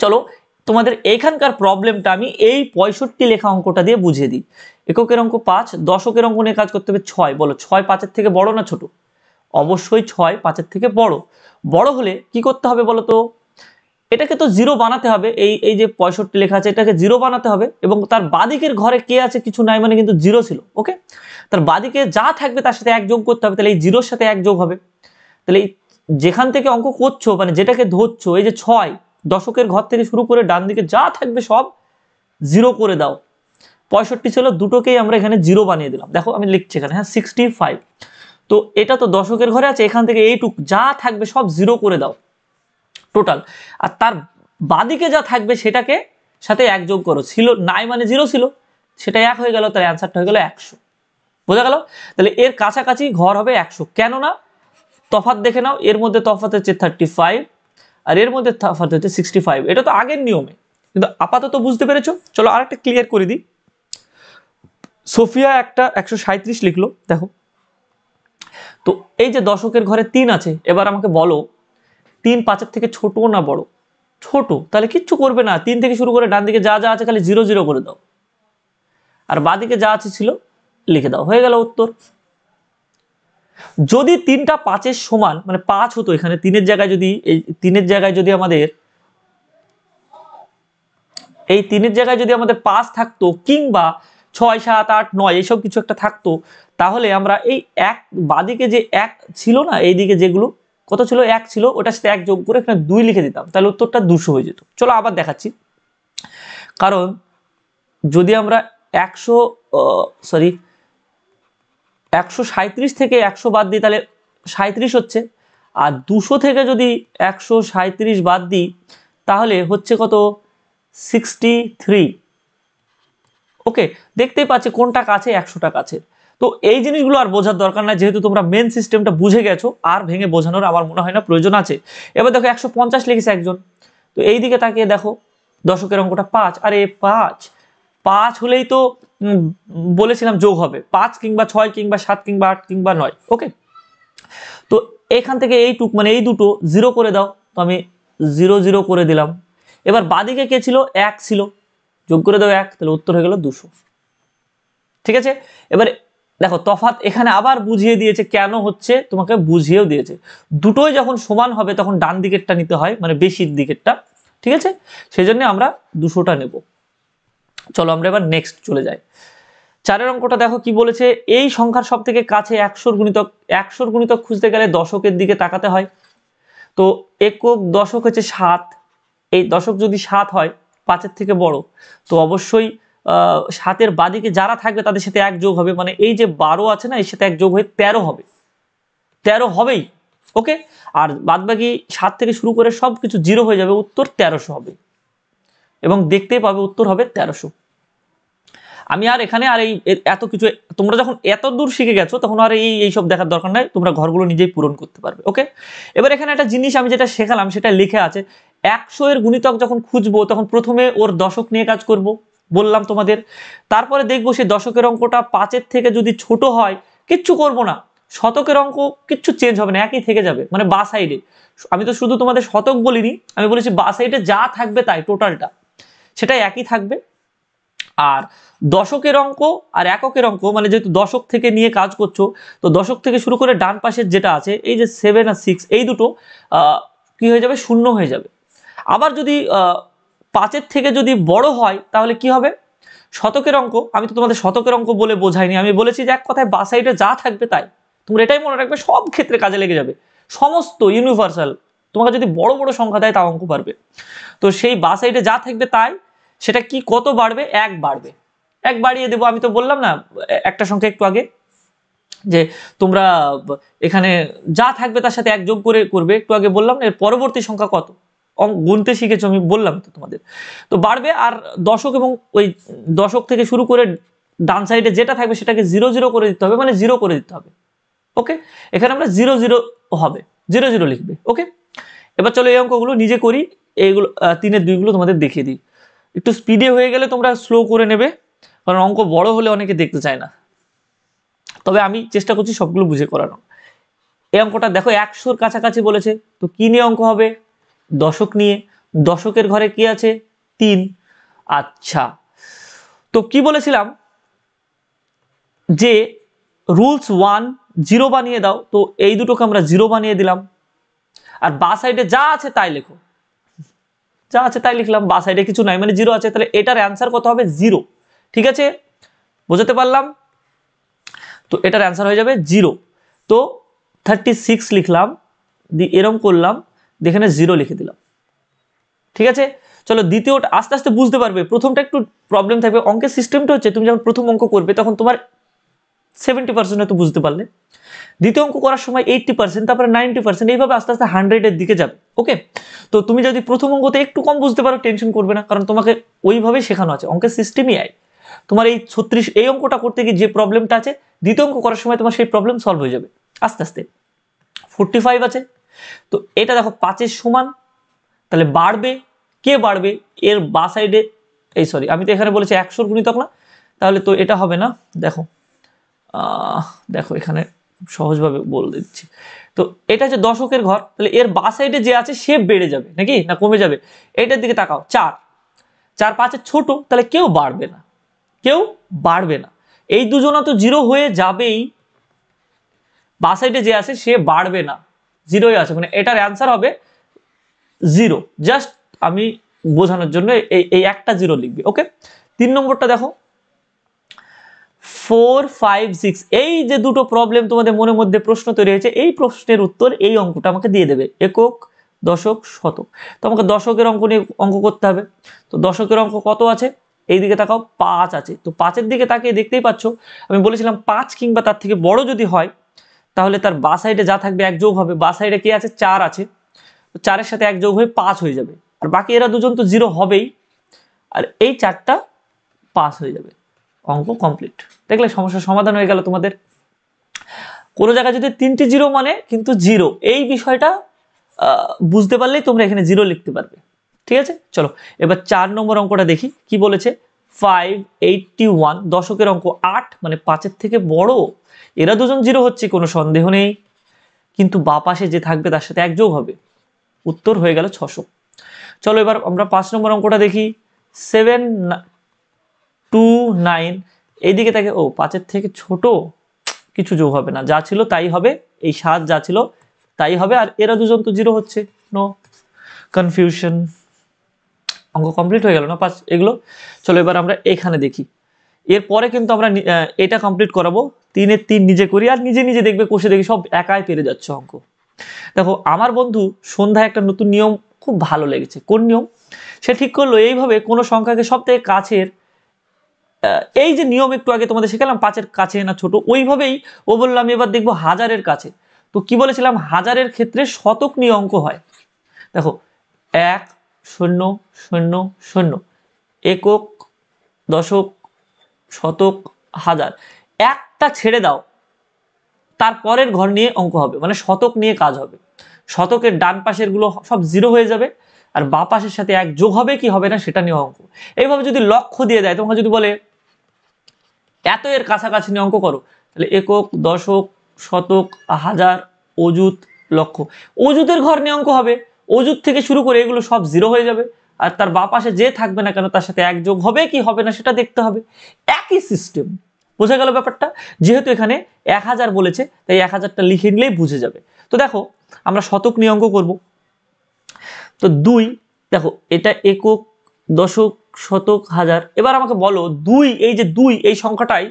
চলো তোমাদের এখানকার প্রবলেমটা আমি এই পঁয়ষট্টি লেখা অঙ্কটা দিয়ে বুঝিয়ে দিই এককের অঙ্ক পাঁচ দশকের অঙ্ক নিয়ে কাজ করতে হবে ছয় বলো ছয় পাঁচের থেকে বড় না ছোট অবশ্যই ছয় পাঁচের থেকে বড় বড় হলে কি করতে হবে বলো তো এটাকে তো জিরো বানাতে হবে এই এই যে পঁয়ষট্টি লেখা আছে এটাকে জিরো বানাতে হবে এবং তার বাদিকের ঘরে কে আছে কিছু নাই মানে কিন্তু জিরো ছিল ওকে তার বাদিকে যা থাকবে তার সাথে এক যোগ করতে হবে তাহলে এই জিরোর সাথে এক যোগ হবে তাহলে যেখান থেকে অঙ্ক করছো মানে যেটাকে ধরছো এই যে ছয় দশকের ঘর থেকে শুরু করে ডান দিকে যা থাকবে সব জিরো করে দাও পঁয়ষট্টি ছিল দুটোকেই আমরা এখানে জিরো বানিয়ে দিলাম দেখো আমি লিখছি এখানে হ্যাঁ সিক্সটি ফাইভ তো এটা তো দশকের ঘরে আছে এখান থেকে এইটুক যা থাকবে সব জিরো করে দাও টোটাল আর তার বাদিকে যা থাকবে সেটাকে সাথে এক যোগ করো ছিল নাই মানে জিরো ছিল সেটা এক হয়ে গেল তার অ্যান্সারটা হয়ে গেল একশো বোঝা গেল তাহলে এর কাছাকাছি ঘর হবে একশো কেননা তফাত দেখে নাও এর মধ্যে তফাত হচ্ছে থার্টি ফাইভ আর এর মধ্যে তফাত হচ্ছে সিক্সটি ফাইভ এটা তো আগের নিয়মে কিন্তু আপাতত বুঝতে পেরেছো চলো আরেকটা ক্লিয়ার করে দিই সোফিয়া একটা একশো সাঁত্রিশ লিখলো দেখো তো এই যে দশকের ঘরে তিন আছে এবার আমাকে বলো তিন পাঁচের থেকে ছোট না বড় ছোট তাহলে কিচ্ছু করবে না তিন থেকে শুরু করে ডান দিকে যা যা আছে খালি জিরো জিরো করে দাও আর বাদিকে যা আছে ছিল লিখে দাও হয়ে গেল উত্তর যদি তিনটা পাঁচের সমান মানে পাঁচ হতো এখানে তিনের জায়গায় যদি এই তিনের জায়গায় যদি আমাদের এই তিনের জায়গায় যদি আমাদের পাঁচ থাকতো কিংবা ছয় সাত আট নয় এসব কিছু একটা থাকতো তাহলে আমরা এই এক বাদিকে যে এক ছিল না এই দিকে যেগুলো কত ছিল এক ছিল ওটা সাথে এক যোগ করে এখানে দুই লিখে দিতাম তাহলে উত্তরটা দুশো হয়ে যেত চলো আবার দেখাচ্ছি কারণ যদি আমরা একশো সরি একশো সাঁত্রিশ থেকে একশো বাদ দিই তাহলে সাঁত্রিশ হচ্ছে আর দুশো থেকে যদি একশো সাঁত্রিশ বাদ দিই তাহলে হচ্ছে কত সিক্সটি থ্রি ওকে দেখতেই পাচ্ছে কোনটা কাছে একশোটা কাছে তো এই জিনিসগুলো আর বোঝার দরকার না যেহেতু তোমরা মেন সিস্টেমটা বুঝে গেছো আর ভেঙে বোঝানোর আমার মনে হয় না প্রয়োজন আছে এবার দেখো একশো পঞ্চাশ লিখেছে একজন তো এই দিকে তাকিয়ে দেখো দশকের অঙ্কটা পাঁচ আরে পাঁচ পাঁচ হলেই তো বলেছিলাম যোগ হবে পাঁচ কিংবা ছয় কিংবা সাত কিংবা আট কিংবা নয় ওকে তো এখান থেকে এইটুক মানে এই দুটো জিরো করে দাও তো আমি জিরো জিরো করে দিলাম এবার বাদিকে কে ছিল এক ছিল যোগ করে দাও এক তাহলে উত্তর হয়ে গেল দুশো ঠিক আছে এবার দেখো তফাত এখানে আবার বুঝিয়ে দিয়েছে কেন হচ্ছে তোমাকে বুঝিয়েও দিয়েছে দুটোই যখন সমান হবে তখন ডান দিকেরটা নিতে হয় মানে বেশির দিকেরটা ঠিক আছে সেই জন্য আমরা দুশোটা নেব চলো আমরা এবার নেক্সট চলে যাই চারের অঙ্কটা দেখো কি বলেছে এই সংখ্যার সব থেকে কাছে একশোর গুণিতক একশোর গুণিতক খুঁজতে গেলে দশকের দিকে তাকাতে হয় তো একক দশক হচ্ছে সাত এই দশক যদি সাত হয় পাঁচের থেকে বড় তো অবশ্যই সাতের বাদিকে যারা থাকবে তাদের সাথে এক যোগ হবে মানে এই যে বারো আছে না এর সাথে এক যোগ হয়ে তেরো হবে তেরো হবেই ওকে আর বাদবাকি সাত থেকে শুরু করে সব কিছু জিরো হয়ে যাবে উত্তর তেরোশো হবে এবং দেখতেই পাবে উত্তর হবে তেরোশো আমি আর এখানে আর এই এত কিছু তোমরা যখন এত দূর শিখে গেছো তখন আর এই এইসব দেখার দরকার নাই তোমরা ঘরগুলো নিজেই পূরণ করতে পারবে ওকে এবার এখানে একটা জিনিস আমি যেটা শেখালাম সেটা লিখে আছে একশো এর গুণিতক যখন খুঁজবো তখন প্রথমে ওর দশক নিয়ে কাজ করব বললাম তোমাদের তারপরে দেখবো সেই দশকের অঙ্কটা পাঁচের থেকে যদি ছোট হয় কিচ্ছু করব না শতকের অঙ্ক কিচ্ছু চেঞ্জ হবে না একই থেকে যাবে মানে বা সাইডে আমি তো শুধু তোমাদের শতক বলিনি আমি বলেছি বা সাইডে যা থাকবে তাই টোটালটা সেটা একই থাকবে আর দশকের অঙ্ক আর এককের অঙ্ক মানে যেহেতু দশক থেকে নিয়ে কাজ করছো তো দশক থেকে শুরু করে ডান পাশের যেটা আছে এই যে সেভেন আর সিক্স এই দুটো কি হয়ে যাবে শূন্য হয়ে যাবে আবার যদি পাঁচের থেকে যদি বড় হয় তাহলে কি হবে শতকের অঙ্ক আমি তো তোমাদের শতকের অঙ্ক বলে বোঝাইনি আমি বলেছি যে এক কথায় বা সাইডে যা থাকবে তাই তোমরা এটাই মনে রাখবে সব ক্ষেত্রে কাজে লেগে যাবে সমস্ত ইউনিভার্সাল তোমাকে যদি বড় বড় সংখ্যা দেয় তা অঙ্ক পারবে তো সেই বা সাইডে যা থাকবে তাই সেটা কি কত বাড়বে এক বাড়বে এক বাড়িয়ে দেবো আমি তো বললাম না একটা সংখ্যা একটু আগে যে তোমরা এখানে যা থাকবে তার সাথে এক যোগ করে করবে একটু আগে বললাম না এর পরবর্তী সংখ্যা কত গুনতে শিখেছো আমি বললাম তো তোমাদের তো বাড়বে আর দশক এবং ওই দশক থেকে শুরু করে ডান সাইডে যেটা থাকবে সেটাকে জিরো জিরো করে দিতে হবে মানে জিরো করে দিতে হবে ওকে এখানে আমরা জিরো জিরো হবে জিরো জিরো লিখবে ওকে এবার চলো এই অঙ্কগুলো নিজে করি এইগুলো তিনের দুইগুলো তোমাদের দেখিয়ে দিই একটু স্পিডে হয়ে গেলে তোমরা স্লো করে নেবে কারণ অঙ্ক বড় হলে অনেকে দেখতে চায় না তবে আমি চেষ্টা করছি সবগুলো বুঝে করানো এই অঙ্কটা দেখো একশোর কাছাকাছি বলেছে তো কী নিয়ে অঙ্ক হবে দশক নিয়ে দশকের ঘরে কি আছে তিন আচ্ছা তো কি বলেছিলাম যে রুলস ওয়ান জিরো বানিয়ে দাও তো এই দুটোকে আমরা জিরো বানিয়ে দিলাম আর বা সাইডে যা আছে তাই লেখো যা আছে তাই লিখলাম বা সাইডে কিছু নাই মানে জিরো আছে তাহলে এটার অ্যান্সার কত হবে জিরো ঠিক আছে বোঝাতে পারলাম তো এটার অ্যান্সার হয়ে যাবে জিরো তো থার্টি সিক্স লিখলাম দিয়ে এরম করলাম এখানে জিরো লিখে দিলাম ঠিক আছে চলো দ্বিতীয়টা আস্তে আস্তে বুঝতে পারবে প্রথমটা একটু প্রবলেম থাকবে অঙ্কের সিস্টেমটা হচ্ছে তুমি যখন প্রথম অঙ্ক করবে তখন তোমার সেভেন্টি পার্সেন্ট হয়তো বুঝতে পারলে দ্বিতীয় অঙ্ক করার সময় এইটটি পার্সেন্ট তারপরে নাইনটি পার্সেন্ট এইভাবে আস্তে আস্তে হান্ড্রেডের দিকে যাবে ওকে তো তুমি যদি প্রথম অঙ্কতে একটু কম বুঝতে পারো টেনশন করবে না কারণ তোমাকে ওইভাবেই শেখানো আছে অঙ্কের সিস্টেমই আয় তোমার এই ছত্রিশ এই অঙ্কটা করতে গিয়ে যে প্রবলেমটা আছে দ্বিতীয় অঙ্ক করার সময় তোমার সেই প্রবলেম সলভ হয়ে যাবে আস্তে আস্তে ফোরটি ফাইভ আছে তো এটা দেখো পাঁচের সমান তাহলে বাড়বে কে বাড়বে এর বা সাইডে এই সরি আমি তো এখানে বলেছি একশোর গুণিতক না তাহলে তো এটা হবে না দেখো দেখো এখানে সহজভাবে বলে দিচ্ছি তো এটা যে দশকের ঘর তাহলে এর বা সাইডে যে আছে সে বেড়ে যাবে নাকি না কমে যাবে এটার দিকে তাকাও চার চার পাঁচে ছোট তাহলে কেউ বাড়বে না কেউ বাড়বে না এই দুজনা তো জিরো হয়ে যাবেই বা সাইডে যে আছে সে বাড়বে না জিরোই আছে মানে এটার অ্যান্সার হবে জিরো জাস্ট আমি বোঝানোর জন্য এই এই একটা জিরো লিখবি ওকে তিন নম্বরটা দেখো ফোর ফাইভ সিক্স এই যে দুটো প্রবলেম তোমাদের মনের মধ্যে প্রশ্ন তৈরি হয়েছে এই প্রশ্নের উত্তর এই অঙ্কটা আমাকে দিয়ে দেবে একক দশক শতক তো আমাকে দশকের অঙ্ক নিয়ে অঙ্ক করতে হবে তো দশকের অঙ্ক কত আছে এই দিকে তাকাও পাঁচ আছে তো পাঁচের দিকে তাকিয়ে দেখতেই পাচ্ছ আমি বলেছিলাম পাঁচ কিংবা তার থেকে বড় যদি হয় তাহলে তার বা সাইডে যা থাকবে এক হবে বা সাইডে কে আছে চার আছে তো চারের সাথে এক যোগ হয়ে পাঁচ হয়ে যাবে আর বাকি এরা দুজন তো জিরো হবেই আর এই চারটা পাস হয়ে যাবে অঙ্ক কমপ্লিট দেখলে সমস্যার সমাধান হয়ে গেল তোমাদের কোনো জায়গায় যদি তিনটি জিরো মানে কিন্তু জিরো এই বিষয়টা বুঝতে পারলেই তোমরা এখানে জিরো লিখতে পারবে ঠিক আছে চলো এবার চার নম্বর অঙ্কটা দেখি কি বলেছে ফাইভ এইটটি ওয়ান দশকের অঙ্ক আট মানে পাঁচের থেকে বড় এরা দুজন জিরো হচ্ছে কোনো সন্দেহ নেই কিন্তু বাপাশে যে থাকবে তার সাথে একযোগ হবে উত্তর হয়ে গেল ছশো চলো এবার আমরা পাঁচ নম্বর অঙ্কটা দেখি সেভেন টু নাইন এইদিকে তাকে ও পাঁচের থেকে ছোট কিছু যোগ হবে না যা ছিল তাই হবে এই সাত যা ছিল তাই হবে আর এরা দুজন তো জিরো হচ্ছে নো কনফিউশন অঙ্ক কমপ্লিট হয়ে গেল না পাঁচ এগুলো চলো এবার আমরা এখানে দেখি এরপরে কিন্তু আমরা এটা কমপ্লিট করাবো তিনের তিন নিজে করি আর নিজে নিজে দেখবে কষে দেখি সব একাই পেরে যাচ্ছে অঙ্ক দেখো আমার বন্ধু সন্ধ্যায় একটা নতুন নিয়ম খুব ভালো লেগেছে কোন নিয়ম সে ঠিক করলো এইভাবে কোনো সংখ্যাকে সব থেকে কাছের এই যে নিয়ম একটু আগে তোমাদের শেখালাম পাঁচের কাছে না ছোট ওইভাবেই ও বললাম এবার দেখবো হাজারের কাছে তো কি বলেছিলাম হাজারের ক্ষেত্রে শতক নিয়ে অঙ্ক হয় দেখো এক শূন্য শূন্য শূন্য একক দশক শতক হাজার একটা ছেড়ে দাও তারপরের ঘর নিয়ে অঙ্ক হবে মানে শতক নিয়ে কাজ হবে শতকের ডান পাশের গুলো সব জিরো হয়ে যাবে আর বা পাশের সাথে এক যোগ হবে কি হবে না সেটা নিয়ে অঙ্ক এইভাবে যদি লক্ষ্য দিয়ে দেয় তোমাকে যদি বলে এত এর কাছাকাছি নিয়ে অঙ্ক করো তাহলে একক দশক শতক হাজার অজুত লক্ষ অজুতের ঘর নিয়ে অঙ্ক হবে অজুত থেকে শুরু করে এগুলো সব জিরো হয়ে যাবে আর তার বা পাশে যে থাকবে না কেন তার সাথে একযোগ হবে কি হবে না সেটা দেখতে হবে একই সিস্টেম বোঝা গেল ব্যাপারটা যেহেতু এখানে এক হাজার বলেছে তাই এক হাজারটা লিখে নিলেই বুঝে যাবে তো দেখো আমরা শতক নিয়ে অঙ্ক করবো তো দুই দেখো এটা একক দশক শতক হাজার এবার আমাকে বলো দুই এই যে দুই এই সংখ্যাটাই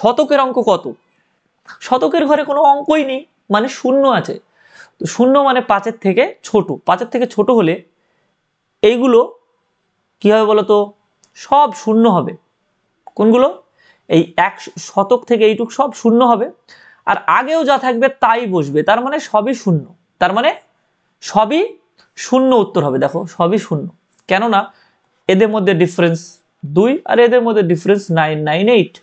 শতকের অঙ্ক কত শতকের ঘরে কোনো অঙ্কই নেই মানে শূন্য আছে তো শূন্য মানে পাঁচের থেকে ছোট পাঁচের থেকে ছোট হলে এইগুলো কী হবে বলতো সব শূন্য হবে কোনগুলো এই এক শতক থেকে এইটুক সব শূন্য হবে আর আগেও যা থাকবে তাই বসবে তার মানে সবই শূন্য তার মানে সবই শূন্য উত্তর হবে দেখো সবই শূন্য কেননা এদের মধ্যে ডিফারেন্স দুই আর এদের মধ্যে ডিফারেন্স নাইন নাইন এইট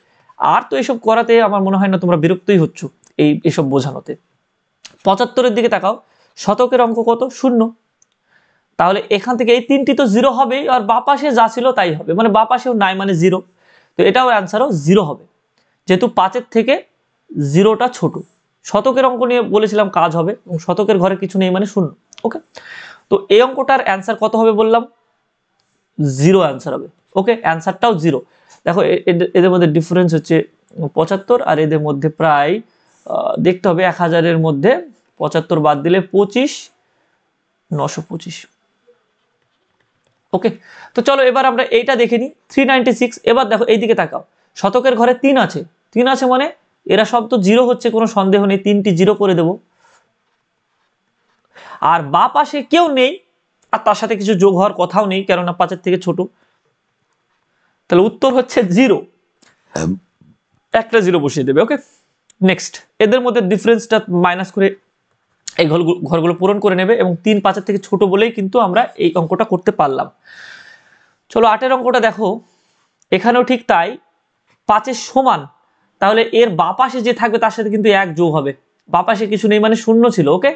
আর তো এসব করাতে আমার মনে হয় না তোমরা বিরক্তই হচ্ছ এই এসব বোঝানোতে পঁচাত্তরের দিকে তাকাও শতকের অঙ্ক কত শূন্য তাহলে এখান থেকে এই তিনটি তো জিরো হবেই আর বাপাশে যা ছিল তাই হবে মানে বাপাশেও নাই মানে জিরো তো এটাও অ্যান্সারও জিরো হবে যেহেতু পাঁচের থেকে জিরোটা ছোট শতকের অঙ্ক নিয়ে বলেছিলাম কাজ হবে এবং শতকের ঘরে কিছু নেই মানে শূন্য ওকে তো এই অঙ্কটার অ্যান্সার কত হবে বললাম জিরো অ্যান্সার হবে ওকে অ্যান্সারটাও জিরো দেখো এদের মধ্যে ডিফারেন্স হচ্ছে পঁচাত্তর আর এদের মধ্যে প্রায় দেখতে হবে এক হাজারের মধ্যে পঁচাত্তর বাদ দিলে পঁচিশ নশো পঁচিশ ওকে তো চলো এবার আমরা এইটা দেখে নিই থ্রি নাইনটি সিক্স এবার দেখো এইদিকে তাকাও শতকের ঘরে তিন আছে তিন আছে মানে এরা সব তো জিরো হচ্ছে কোনো সন্দেহ নেই তিনটি জিরো করে দেব আর বা পাশে কেউ নেই আর তার সাথে কিছু যোগ হওয়ার কথাও নেই কেননা পাঁচের থেকে ছোট তাহলে উত্তর হচ্ছে জিরো একটা জিরো বসিয়ে দেবে ওকে নেক্সট এদের মধ্যে ডিফারেন্সটা মাইনাস করে এই ঘরগুলো পূরণ করে নেবে এবং তিন পাঁচের থেকে ছোট বলেই কিন্তু আমরা এই অঙ্কটা করতে পারলাম চলো আটের অঙ্কটা দেখো এখানেও ঠিক তাই পাঁচের সমান তাহলে এর বাপাশে যে থাকবে তার সাথে কিন্তু এক যোগ হবে বাপাশে কিছু নেই মানে শূন্য ছিল ওকে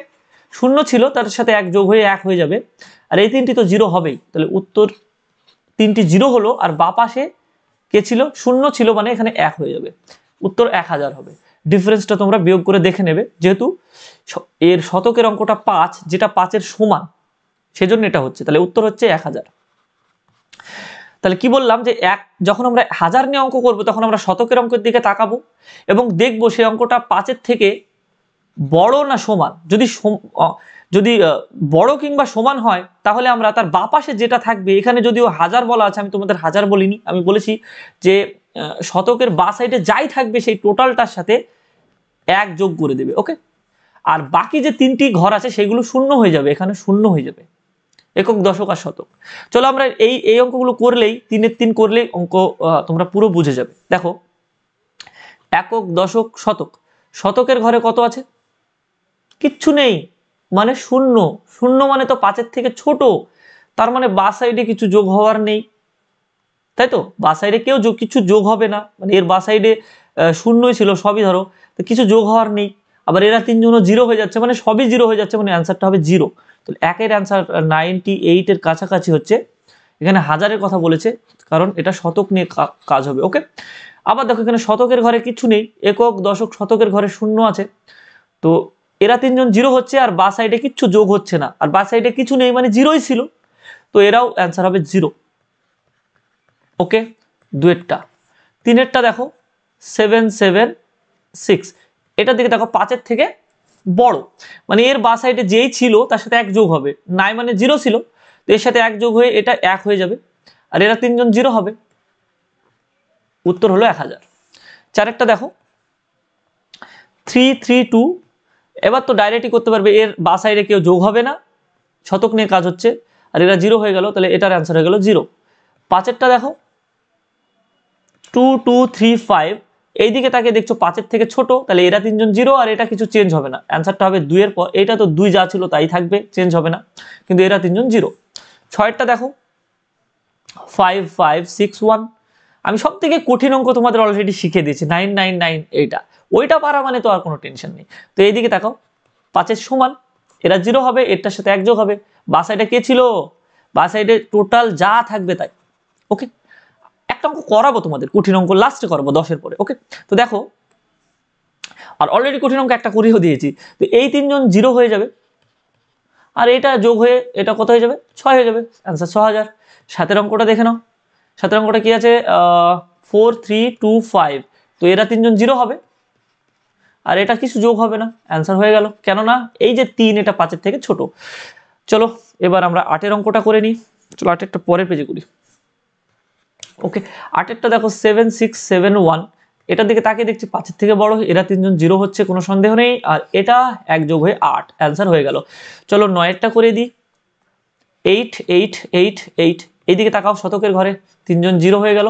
শূন্য ছিল তার সাথে এক যোগ হয়ে এক হয়ে যাবে আর এই তিনটি তো জিরো হবেই তাহলে উত্তর তিনটি জিরো হলো আর বা পাশে কে ছিল শূন্য ছিল মানে এখানে এক হয়ে যাবে উত্তর এক হাজার হবে ডিফারেন্সটা তোমরা বিয়োগ করে দেখে নেবে যেহেতু এর শতকের অঙ্কটা পাঁচ যেটা পাঁচের সমান সেজন্য এটা হচ্ছে তাহলে উত্তর হচ্ছে এক হাজার তাহলে কি বললাম যে এক যখন আমরা হাজার নিয়ে অঙ্ক করব তখন আমরা শতকের অঙ্কের দিকে তাকাবো এবং দেখব সেই অঙ্কটা পাঁচের থেকে বড় না সমান যদি যদি বড় কিংবা সমান হয় তাহলে আমরা তার বাপাশে যেটা থাকবে এখানে যদিও হাজার বলা আছে আমি তোমাদের হাজার বলিনি আমি বলেছি যে শতকের বা সাইডে যাই থাকবে সেই টোটালটার সাথে এক যোগ করে দেবে ওকে আর বাকি যে তিনটি ঘর আছে সেগুলো শূন্য হয়ে যাবে এখানে শূন্য হয়ে যাবে একক দশক আর শতক চলো আমরা এই এই অঙ্কগুলো করলেই তিনের তিন করলেই অঙ্ক তোমরা পুরো বুঝে যাবে দেখো একক দশক শতক শতকের ঘরে কত আছে কিচ্ছু নেই মানে শূন্য শূন্য মানে তো পাঁচের থেকে ছোট তার মানে বা সাইডে কিছু যোগ হওয়ার নেই তাই তো বা সাইডে কেউ যোগ কিছু যোগ হবে না মানে এর বা সাইডে শূন্যই ছিল সবই ধরো তো কিছু যোগ হওয়ার নেই আবার এরা তিনজনও জিরো হয়ে যাচ্ছে মানে সবই জিরো হয়ে যাচ্ছে মানে অ্যান্সারটা হবে জিরো তো একের অ্যান্সার নাইনটি এইটের কাছাকাছি হচ্ছে এখানে হাজারের কথা বলেছে কারণ এটা শতক নিয়ে কাজ হবে ওকে আবার দেখো এখানে শতকের ঘরে কিছু নেই একক দশক শতকের ঘরে শূন্য আছে তো এরা তিনজন জিরো হচ্ছে আর বা সাইডে কিচ্ছু যোগ হচ্ছে না আর বা সাইডে কিছু নেই মানে জিরোই ছিল তো এরাও অ্যান্সার হবে জিরো ওকে দুয়েরটা তিনেরটা দেখো সেভেন সেভেন সিক্স এটার দিকে দেখো পাঁচের থেকে বড় মানে এর বা সাইডে যেই ছিল তার সাথে এক যোগ হবে নাই মানে জিরো ছিল তো এর সাথে এক যোগ হয়ে এটা এক হয়ে যাবে আর এরা তিনজন জিরো হবে উত্তর হলো এক হাজার চারেরটা দেখো থ্রি থ্রি টু এবার তো ডাইরেক্টই করতে পারবে এর বা সাইডে কেউ যোগ হবে না শতক নিয়ে কাজ হচ্ছে আর এরা জিরো হয়ে গেল তাহলে এটার অ্যান্সার হয়ে গেল জিরো পাঁচেরটা দেখো টু টু থ্রি ফাইভ এইদিকে তাকে দেখছো পাঁচের থেকে ছোট তাহলে এরা তিনজন জিরো আর এটা কিছু চেঞ্জ হবে না অ্যান্সারটা হবে দুইয়ের পর এটা তো দুই যা ছিল তাই থাকবে চেঞ্জ হবে না কিন্তু এরা তিনজন জিরো ছয়েরটা দেখো ফাইভ ফাইভ সিক্স ওয়ান আমি সব থেকে কঠিন অঙ্ক তোমাদের অলরেডি শিখে দিয়েছি নাইন নাইন নাইন এইটা ওইটা পারা মানে তো আর কোনো টেনশন নেই তো এইদিকে দেখো পাঁচের সমান এটা জিরো হবে এটার সাথে একযোগ হবে বা সাইডে কে ছিল বা সাইডে টোটাল যা থাকবে তাই ওকে একটা অঙ্ক করাবো তোমাদের কঠিন অঙ্ক লাস্টে করাবো দশের পরে ওকে তো দেখো আর অলরেডি কঠিন অঙ্ক একটা কুড়িও দিয়েছি তো এই তিনজন জিরো হয়ে যাবে আর এটা যোগ হয়ে এটা কত হয়ে যাবে ছয় হয়ে যাবে অ্যান্সার ছ হাজার সাতের অঙ্কটা দেখে নাও সাতের অঙ্কটা কি আছে ফোর থ্রি টু ফাইভ তো এরা তিনজন জিরো হবে আর এটা কিছু যোগ হবে না অ্যান্সার হয়ে গেল কেননা এই যে তিন এটা পাঁচের থেকে ছোট চলো এবার আমরা আটের অঙ্কটা করে নিই চলো আটেরটা পরের পেজে করি ওকে আটেরটা দেখো সেভেন সিক্স সেভেন ওয়ান এটার দিকে তাকিয়ে দেখছি পাঁচের থেকে বড় এরা তিনজন জিরো হচ্ছে কোনো সন্দেহ নেই আর এটা এক যোগ হয়ে আট অ্যান্সার হয়ে গেল চলো নয়েরটা করে দিই এইট এইট এইট এইট এইদিকে তাকাও শতকের ঘরে তিনজন জিরো হয়ে গেল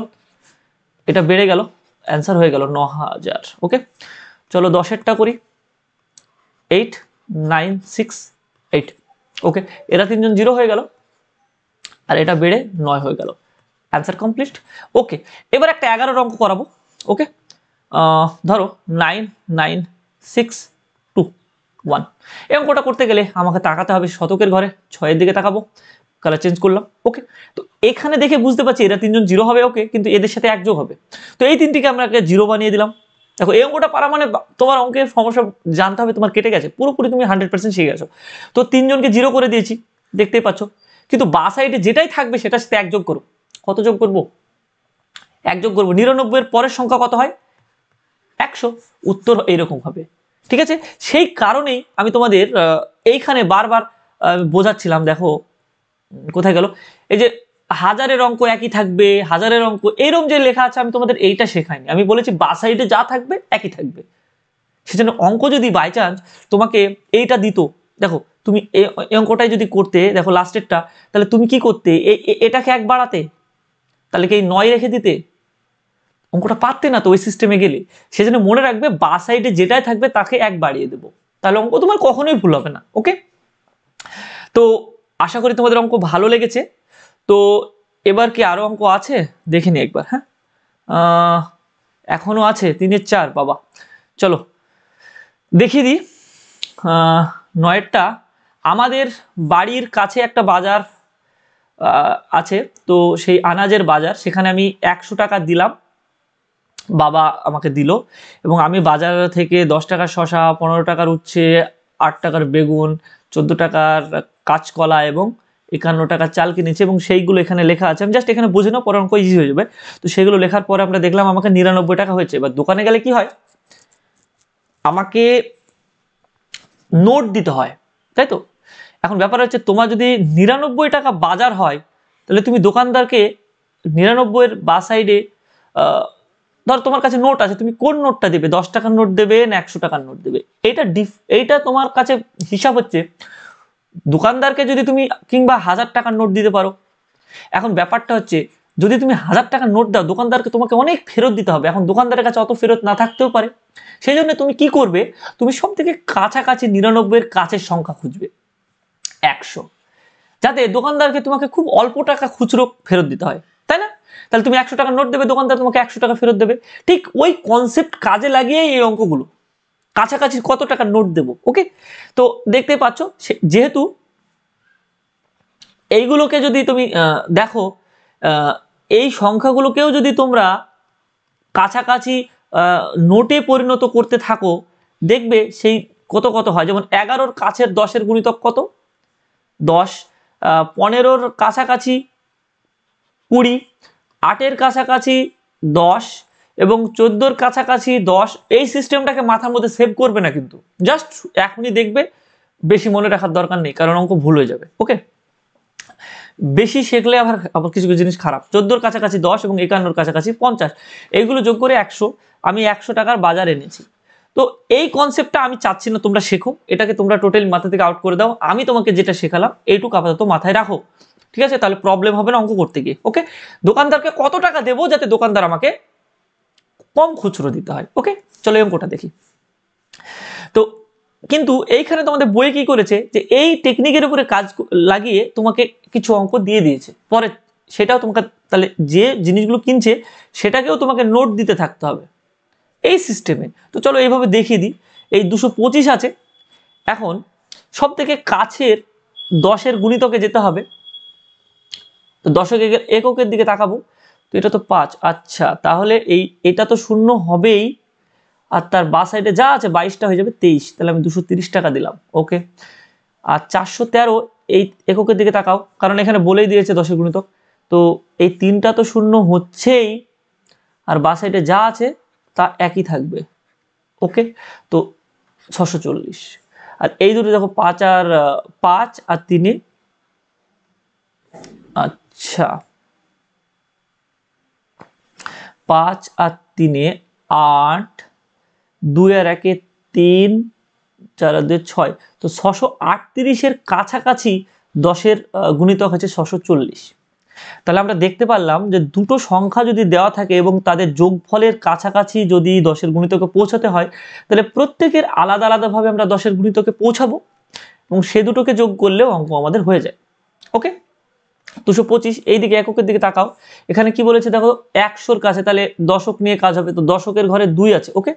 এটা বেড়ে গেল অ্যান্সার হয়ে গেল ন হাজার ওকে চলো দশেরটা করি eight nine six eight okay এরা তিনজন জিরো হয়ে গেল আর এটা বেড়ে নয় হয়ে গেল অ্যান্সার কমপ্লিট ওকে এবার একটা এগারো অঙ্ক করাবো ওকে ধরো nine nine six two one এই অঙ্কটা করতে গেলে আমাকে তাকাতে হবে শতকের ঘরে ছয়ের দিকে তাকাবো কালার চেঞ্জ করলাম ওকে তো এখানে দেখে বুঝতে পারছি এরা তিনজন জিরো হবে ওকে কিন্তু এদের সাথে একযোগ হবে তো এই তিনটিকে আমরা জিরো বানিয়ে দিলাম দেখো এই অঙ্কটা পারা মানে তোমার অঙ্কের সমস্যা জানতে হবে তোমার কেটে গেছে পুরোপুরি তুমি হান্ড্রেড পার্সেন্ট শিখে গেছো তো তিনজনকে জিরো করে দিয়েছি দেখতেই পাচ্ছ কিন্তু বা সাইডে যেটাই থাকবে সেটা সাথে একযোগ যোগ করো কত যোগ করবো এক যোগ করবো নিরানব্বইয়ের পরের সংখ্যা কত হয় একশো উত্তর এইরকম হবে ঠিক আছে সেই কারণেই আমি তোমাদের এইখানে বারবার বোঝাচ্ছিলাম দেখো কোথায় গেল এই যে হাজারের অঙ্ক একই থাকবে হাজারের অঙ্ক এরম যে লেখা আছে আমি তোমাদের এইটা শেখাইনি আমি বলেছি বা সাইডে যা থাকবে একই থাকবে সেজন্য অঙ্ক যদি বাই চান্স তোমাকে এইটা দিত দেখো তুমি এই অঙ্কটাই যদি করতে দেখো লাস্টেরটা তাহলে তুমি কি করতে এটাকে এক বাড়াতে তাহলে কি এই নয় রেখে দিতে অঙ্কটা পারতে না তো ওই সিস্টেমে গেলে সেজন্য মনে রাখবে বা সাইডে যেটাই থাকবে তাকে এক বাড়িয়ে দেবো তাহলে অঙ্ক তোমার কখনোই ভুল হবে না ওকে তো আশা করি তোমাদের অঙ্ক ভালো লেগেছে তো এবার কি আরও অঙ্ক আছে দেখে একবার হ্যাঁ এখনও আছে তিনের চার বাবা চলো দেখিয়ে দিই নয়েরটা আমাদের বাড়ির কাছে একটা বাজার আছে তো সেই আনাজের বাজার সেখানে আমি একশো টাকা দিলাম বাবা আমাকে দিল এবং আমি বাজার থেকে দশ টাকার শশা পনেরো টাকার উচ্ছে আট টাকার বেগুন চোদ্দো টাকার কাঁচকলা এবং একান্ন টাকা চাল কিনেছি এবং সেইগুলো এখানে লেখা আছে আমি জাস্ট এখানে বুঝে নাও পরে অঙ্ক ইজি হয়ে যাবে তো সেগুলো লেখার পরে আমরা দেখলাম আমাকে নিরানব্বই টাকা হয়েছে এবার দোকানে গেলে কি হয় আমাকে নোট দিতে হয় তাই তো এখন ব্যাপার হচ্ছে তোমার যদি নিরানব্বই টাকা বাজার হয় তাহলে তুমি দোকানদারকে নিরানব্বইয়ের বা সাইডে ধর তোমার কাছে নোট আছে তুমি কোন নোটটা দেবে দশ টাকার নোট দেবে না একশো টাকার নোট দেবে এইটা ডিফ এইটা তোমার কাছে হিসাব হচ্ছে দোকানদারকে যদি তুমি কিংবা হাজার টাকার নোট দিতে পারো এখন ব্যাপারটা হচ্ছে যদি তুমি হাজার টাকার নোট দাও দোকানদারকে তোমাকে অনেক ফেরত দিতে হবে এখন দোকানদারের কাছে অত ফেরত না থাকতেও পারে সেই জন্য তুমি কি করবে তুমি সব থেকে কাছাকাছি নিরানব্বইয়ের কাছের সংখ্যা খুঁজবে একশো যাতে দোকানদারকে তোমাকে খুব অল্প টাকা খুচরো ফেরত দিতে হয় তাই না তাহলে তুমি একশো টাকা নোট দেবে দোকানদার তোমাকে একশো টাকা ফেরত দেবে ঠিক ওই কনসেপ্ট কাজে লাগিয়ে এই অঙ্কগুলো কাছাকাছি কত টাকা নোট দেব ওকে তো দেখতে পাচ্ছ যেহেতু এইগুলোকে যদি তুমি দেখো এই সংখ্যাগুলোকেও যদি তোমরা কাছাকাছি নোটে পরিণত করতে থাকো দেখবে সেই কত কত হয় যেমন এগারোর কাছের দশের গুণিতক কত দশ পনেরোর কাছাকাছি কুড়ি আটের কাছাকাছি দশ এবং চোদ্দোর কাছাকাছি দশ এই সিস্টেমটাকে মাথার মধ্যে সেভ করবে না কিন্তু জাস্ট এখনই দেখবে বেশি মনে রাখার দরকার নেই কারণ অঙ্ক ভুল হয়ে যাবে ওকে বেশি শেখলে আবার আবার কিছু কিছু জিনিস খারাপ চোদ্দোর কাছাকাছি দশ এবং একান্নর কাছাকাছি পঞ্চাশ এইগুলো যোগ করে একশো আমি একশো টাকার বাজার এনেছি তো এই কনসেপ্টটা আমি চাচ্ছি না তোমরা শেখো এটাকে তোমরা টোটালি মাথা থেকে আউট করে দাও আমি তোমাকে যেটা শেখালাম এইটুকু আপাতত মাথায় রাখো ঠিক আছে তাহলে প্রবলেম হবে না অঙ্ক করতে গিয়ে ওকে দোকানদারকে কত টাকা দেবো যাতে দোকানদার আমাকে কম খুচরো দিতে হয় ওকে চলো এই অঙ্কটা দেখি তো কিন্তু এইখানে তোমাদের বইয়ে কি করেছে যে এই টেকনিকের উপরে কাজ লাগিয়ে তোমাকে কিছু অঙ্ক দিয়ে দিয়েছে পরে সেটাও তোমাকে তাহলে যে জিনিসগুলো কিনছে সেটাকেও তোমাকে নোট দিতে থাকতে হবে এই সিস্টেমে তো চলো এইভাবে দেখিয়ে দিই এই দুশো পঁচিশ আছে এখন সব থেকে কাছের দশের গুণিতকে যেতে হবে তো দশকের এককের দিকে তাকাবো তো এটা তো পাঁচ আচ্ছা তাহলে এই এটা তো শূন্য হবেই আর তার বা সাইডে যা আছে বাইশটা হয়ে যাবে তেইশ তাহলে আমি দুশো টাকা দিলাম ওকে আর চারশো তেরো এই এককের দিকে তাকাও কারণ এখানে বলেই দিয়েছে দশে গুণিতক তো এই তিনটা তো শূন্য হচ্ছেই আর বা সাইডে যা আছে তা একই থাকবে ওকে তো ছশো চল্লিশ আর এই দুটো দেখো পাঁচ আর পাঁচ আর তিনে আচ্ছা পাঁচ আর তিনে আট দুই আর একে তিন চার আর দুই ছয় তো ছশো আটত্রিশের কাছাকাছি দশের গুণিতক হচ্ছে ছশো চল্লিশ তাহলে আমরা দেখতে পারলাম যে দুটো সংখ্যা যদি দেওয়া থাকে এবং তাদের যোগফলের কাছাকাছি যদি দশের গুণিতকে পৌঁছাতে হয় তাহলে প্রত্যেকের আলাদা আলাদাভাবে আমরা দশের গুণিতকে পৌঁছাবো এবং সে দুটোকে যোগ করলেও অঙ্ক আমাদের হয়ে যায় ওকে দুশো পঁচিশ এই দিকে এককের দিকে তাকাও এখানে কি বলেছে দেখো একশোর কাছে তাহলে দশক নিয়ে কাজ হবে তো দশকের ঘরে দুই আছে ওকে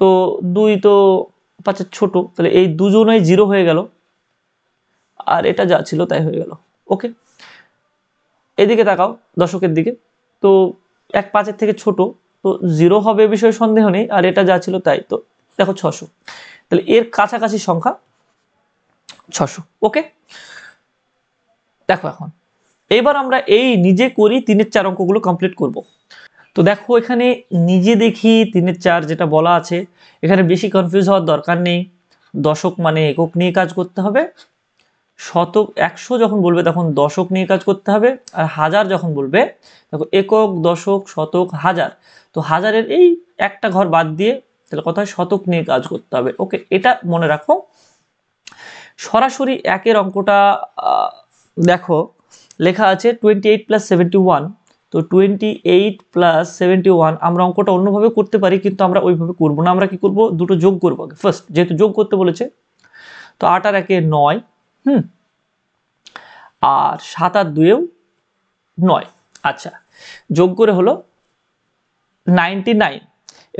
তো দুই তো পাঁচের ছোট তাহলে এই দুজনেই জিরো হয়ে গেল আর এটা যা ছিল তাই হয়ে গেল ওকে এদিকে তাকাও দশকের দিকে তো এক পাঁচের থেকে ছোট তো জিরো হবে বিষয়ে সন্দেহ নেই আর এটা যা ছিল তাই তো দেখো ছশো তাহলে এর কাছাকাছি সংখ্যা ছশো ওকে দেখো এখন এবার আমরা এই নিজে করি তিনের চার অঙ্কগুলো কমপ্লিট করব। তো দেখো এখানে নিজে দেখি তিনের চার যেটা বলা আছে এখানে বেশি কনফিউজ হওয়ার দরকার নেই দশক মানে একক নিয়ে কাজ করতে হবে শতক একশো যখন বলবে তখন দশক নিয়ে কাজ করতে হবে আর হাজার যখন বলবে দেখো একক দশক শতক হাজার তো হাজারের এই একটা ঘর বাদ দিয়ে তাহলে কথা শতক নিয়ে কাজ করতে হবে ওকে এটা মনে রাখো সরাসরি একের অঙ্কটা দেখো লেখা আছে twenty eight plus seventy one তো twenty eight plus seventy one আমরা অঙ্কটা অন্যভাবে করতে পারি কিন্তু আমরা ওইভাবে করব না আমরা কি করব দুটো যোগ করব আগে ফার্স্ট যেহেতু যোগ করতে বলেছে তো আট আর একে নয় হুম আর সাত আর দুয়েও নয় আচ্ছা যোগ করে হলো নাইনটি নাইন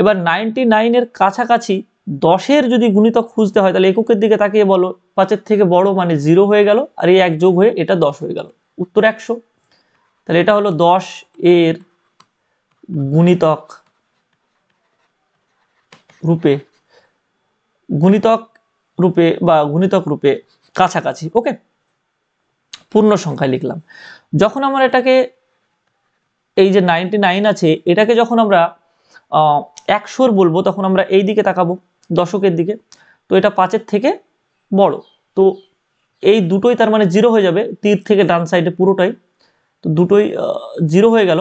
এবার নাইনটি নাইনের কাছাকাছি দশের যদি গুণিতক খুঁজতে হয় তাহলে এককের দিকে তাকিয়ে বলো পাঁচের থেকে বড় মানে জিরো হয়ে গেল আর এই এক যোগ হয়ে এটা দশ হয়ে গেল উত্তর একশো তাহলে এটা হলো দশ এর গুণিতক রূপে গুণিতক রূপে বা গুণিতক রূপে কাছাকাছি ওকে পূর্ণ সংখ্যায় লিখলাম যখন আমরা এটাকে এই যে নাইনটি নাইন আছে এটাকে যখন আমরা একশোর বলবো তখন আমরা এই দিকে তাকাবো দশকের দিকে তো এটা পাঁচের থেকে বড় তো এই দুটোই তার মানে জিরো হয়ে যাবে তীর থেকে ডান সাইডে পুরোটাই তো দুটোই জিরো হয়ে গেল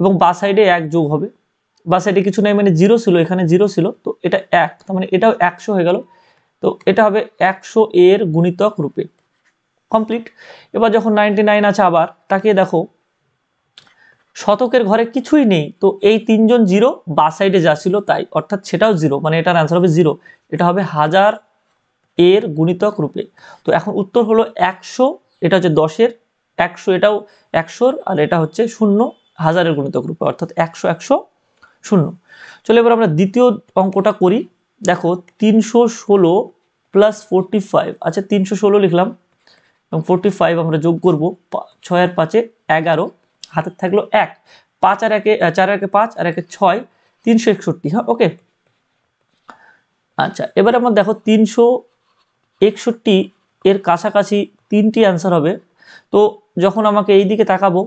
এবং বা সাইডে এক যোগ হবে বা সাইডে কিছু নেই মানে জিরো ছিল এখানে জিরো ছিল তো এটা এক তার মানে এটাও একশো হয়ে গেল তো এটা হবে একশো এর গুণিতক রূপে কমপ্লিট এবার যখন নাইনটি নাইন আছে আবার তাকিয়ে দেখো শতকের ঘরে কিছুই নেই তো এই তিনজন জিরো বা সাইডে যা ছিল তাই অর্থাৎ সেটাও জিরো মানে এটার অ্যান্সার হবে জিরো এটা হবে হাজার এর গুণিতক রূপে তো এখন উত্তর হলো একশো এটা হচ্ছে দশের একশো এটাও একশোর আর এটা হচ্ছে শূন্য হাজারের গুণিতক রূপে অর্থাৎ একশো একশো শূন্য চলে এবার আমরা দ্বিতীয় অঙ্কটা করি দেখো তিনশো ষোলো প্লাস ফোরটি ফাইভ আচ্ছা তিনশো ষোলো লিখলাম এবং ফোরটি ফাইভ আমরা যোগ করবো ছয় আর পাঁচে এগারো হাতের থাকলো এক পাঁচ আর একে চার একে পাঁচ আর একে ছয় তিনশো একষট্টি হ্যাঁ ওকে আচ্ছা এবার আমার দেখো তিনশো একষট্টি এর কাছাকাছি তিনটি অ্যান্সার হবে তো যখন আমাকে এই দিকে তাকাবো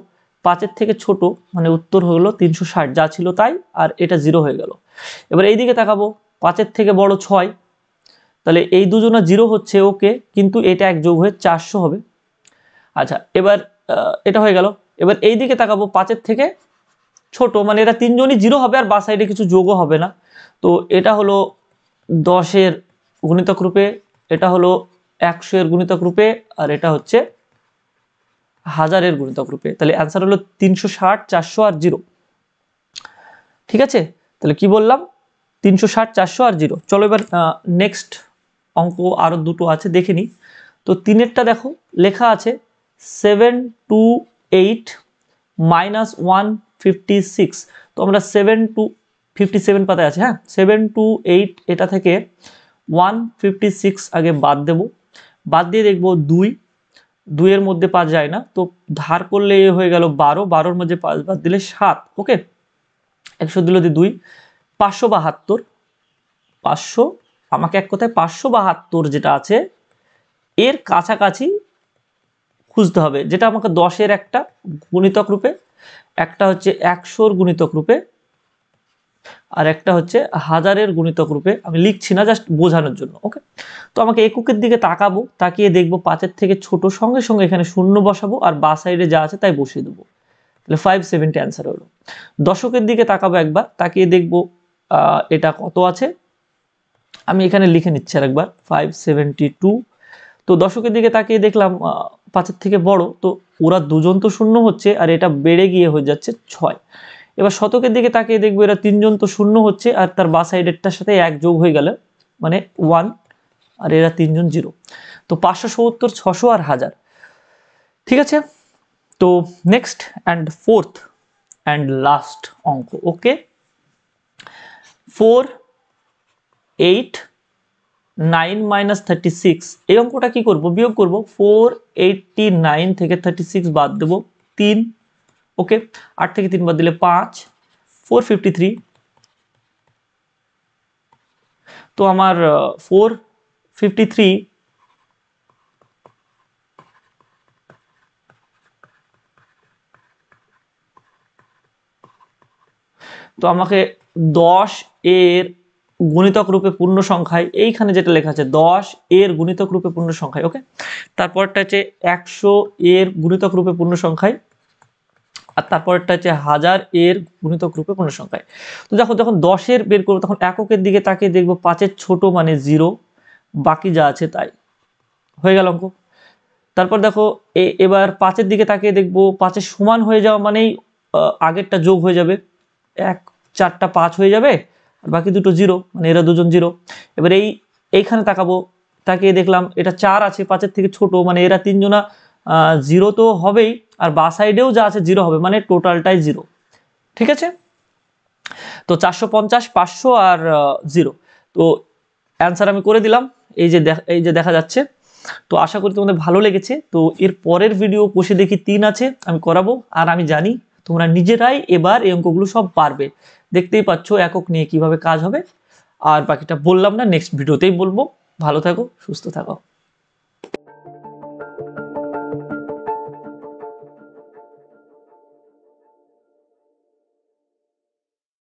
পাঁচের থেকে ছোট মানে উত্তর হলো তিনশো ষাট যা ছিল তাই আর এটা জিরো হয়ে গেল এবার এই দিকে তাকাবো পাঁচের থেকে বড় ছয় তাহলে এই দুজনা জিরো হচ্ছে ওকে কিন্তু এটা এক যোগ হয়ে চারশো হবে আচ্ছা এবার এটা হয়ে গেল এবার এই দিকে তাকাবো পাঁচের থেকে ছোট মানে এটা তিনজনই জিরো হবে আর বা সাইডে কিছু যোগও হবে না তো এটা হলো দশের গুণিতক রূপে এটা হলো একশো এর গুণিতক রূপে আর এটা হচ্ছে হাজারের গুণিতক রূপে তাহলে অ্যান্সার হলো তিনশো ষাট চারশো আর জিরো ঠিক আছে তাহলে কি বললাম তিনশো ষাট চারশো আর জিরো চলো এবার নেক্সট অঙ্ক আরও দুটো আছে দেখে নিই তো তিনেরটা দেখো লেখা আছে seven two eight minus one fifty six তো আমরা সেভেন টু ফিফটি সেভেন পাতায় আছে হ্যাঁ সেভেন টু এইট এটা থেকে ওয়ান ফিফটি সিক্স আগে বাদ দেব বাদ দিয়ে দেখব দুই দুইয়ের মধ্যে পাঁচ যায় না তো ধার করলে হয়ে গেল বারো বারোর মধ্যে পাঁচ বাদ দিলে সাত ওকে একশো দিল দিয়ে দুই পাঁচশো বাহাত্তর পাঁচশো আমাকে এক কথায় পাঁচশো বাহাত্তর যেটা আছে এর কাছাকাছি খুঁজতে হবে যেটা আমাকে দশের একটা গুণিতক রূপে একটা হচ্ছে একশোর গুণিতক রূপে আর একটা হচ্ছে হাজারের গুণিতক রূপে আমি লিখছি না জাস্ট বোঝানোর জন্য ওকে তো আমাকে এককের দিকে তাকাবো তাকিয়ে দেখবো পাঁচের থেকে ছোট সঙ্গে সঙ্গে এখানে শূন্য বসাবো আর বা সাইডে যা আছে তাই বসিয়ে দেবো তাহলে ফাইভ সেভেন্টি অ্যান্সার হলো দশকের দিকে তাকাবো একবার তাকিয়ে দেখবো এটা কত আছে আমি এখানে লিখে নিচ্ছি আর একবার ফাইভ সেভেন্টি টু তো দশকের দিকে তাকিয়ে দেখলাম পাঁচের থেকে বড় তো ওরা দুজন তো শূন্য হচ্ছে আর এটা বেড়ে গিয়ে হয়ে যাচ্ছে ছয় এবার শতকের দিকে তাকিয়ে দেখবো এরা তিনজন তো শূন্য হচ্ছে আর তার বা সাইডেরটার সাথে এক যোগ হয়ে গেল মানে ওয়ান আর এরা তিনজন জিরো তো পাঁচশো সত্তর ছশো আর হাজার ঠিক আছে তো next and fourth and last অঙ্ক okay four eight nine minus thirty six এই অঙ্কটা কী করবো বিয়োগ করবো ফোর এইটটি নাইন থেকে থার্টি সিক্স বাদ দেবো তিন ওকে আট থেকে তিনবার দিলে পাঁচ ফোর ফিফটি থ্রি তো আমার ফোর ফিফটি থ্রি তো আমাকে দশ এর গুণিতক রূপে পূর্ণ সংখ্যায় এইখানে যেটা লেখা আছে দশ এর গুণিতক রূপে পূর্ণ সংখ্যায় ওকে তারপরটা হচ্ছে একশো এর গুণিতক রূপে পূর্ণ সংখ্যায় আর তারপরটা হচ্ছে হাজার এর গুণিতক রূপে কোনো সংখ্যায় তো দেখো যখন দশের বের করবো তখন এককের দিকে তাকে দেখবো পাঁচের ছোট মানে জিরো বাকি যা আছে তাই হয়ে গেল অঙ্ক তারপর দেখো এবার পাঁচের দিকে তাকিয়ে দেখবো পাঁচের সমান হয়ে যাওয়া মানেই আগেরটা যোগ হয়ে যাবে এক চারটা পাঁচ হয়ে যাবে আর বাকি দুটো জিরো মানে এরা দুজন জিরো এবার এই এইখানে তাকাবো তাকে দেখলাম এটা চার আছে পাঁচের থেকে ছোট মানে এরা তিনজনা জিরো তো হবেই আর বা সাইডেও যা আছে জিরো হবে মানে টোটালটাই জিরো ঠিক আছে তো চারশো পঞ্চাশ পাঁচশো আর জিরো তো অ্যান্সার আমি করে দিলাম এই যে এই যে দেখা যাচ্ছে তো আশা করি তোমাদের ভালো লেগেছে তো এর পরের ভিডিও কষে দেখি তিন আছে আমি করাবো আর আমি জানি তোমরা নিজেরাই এবার এই অঙ্কগুলো সব পারবে দেখতেই পাচ্ছ একক নিয়ে কিভাবে কাজ হবে আর বাকিটা বললাম না নেক্সট ভিডিওতেই বলবো ভালো থাকো সুস্থ থাকো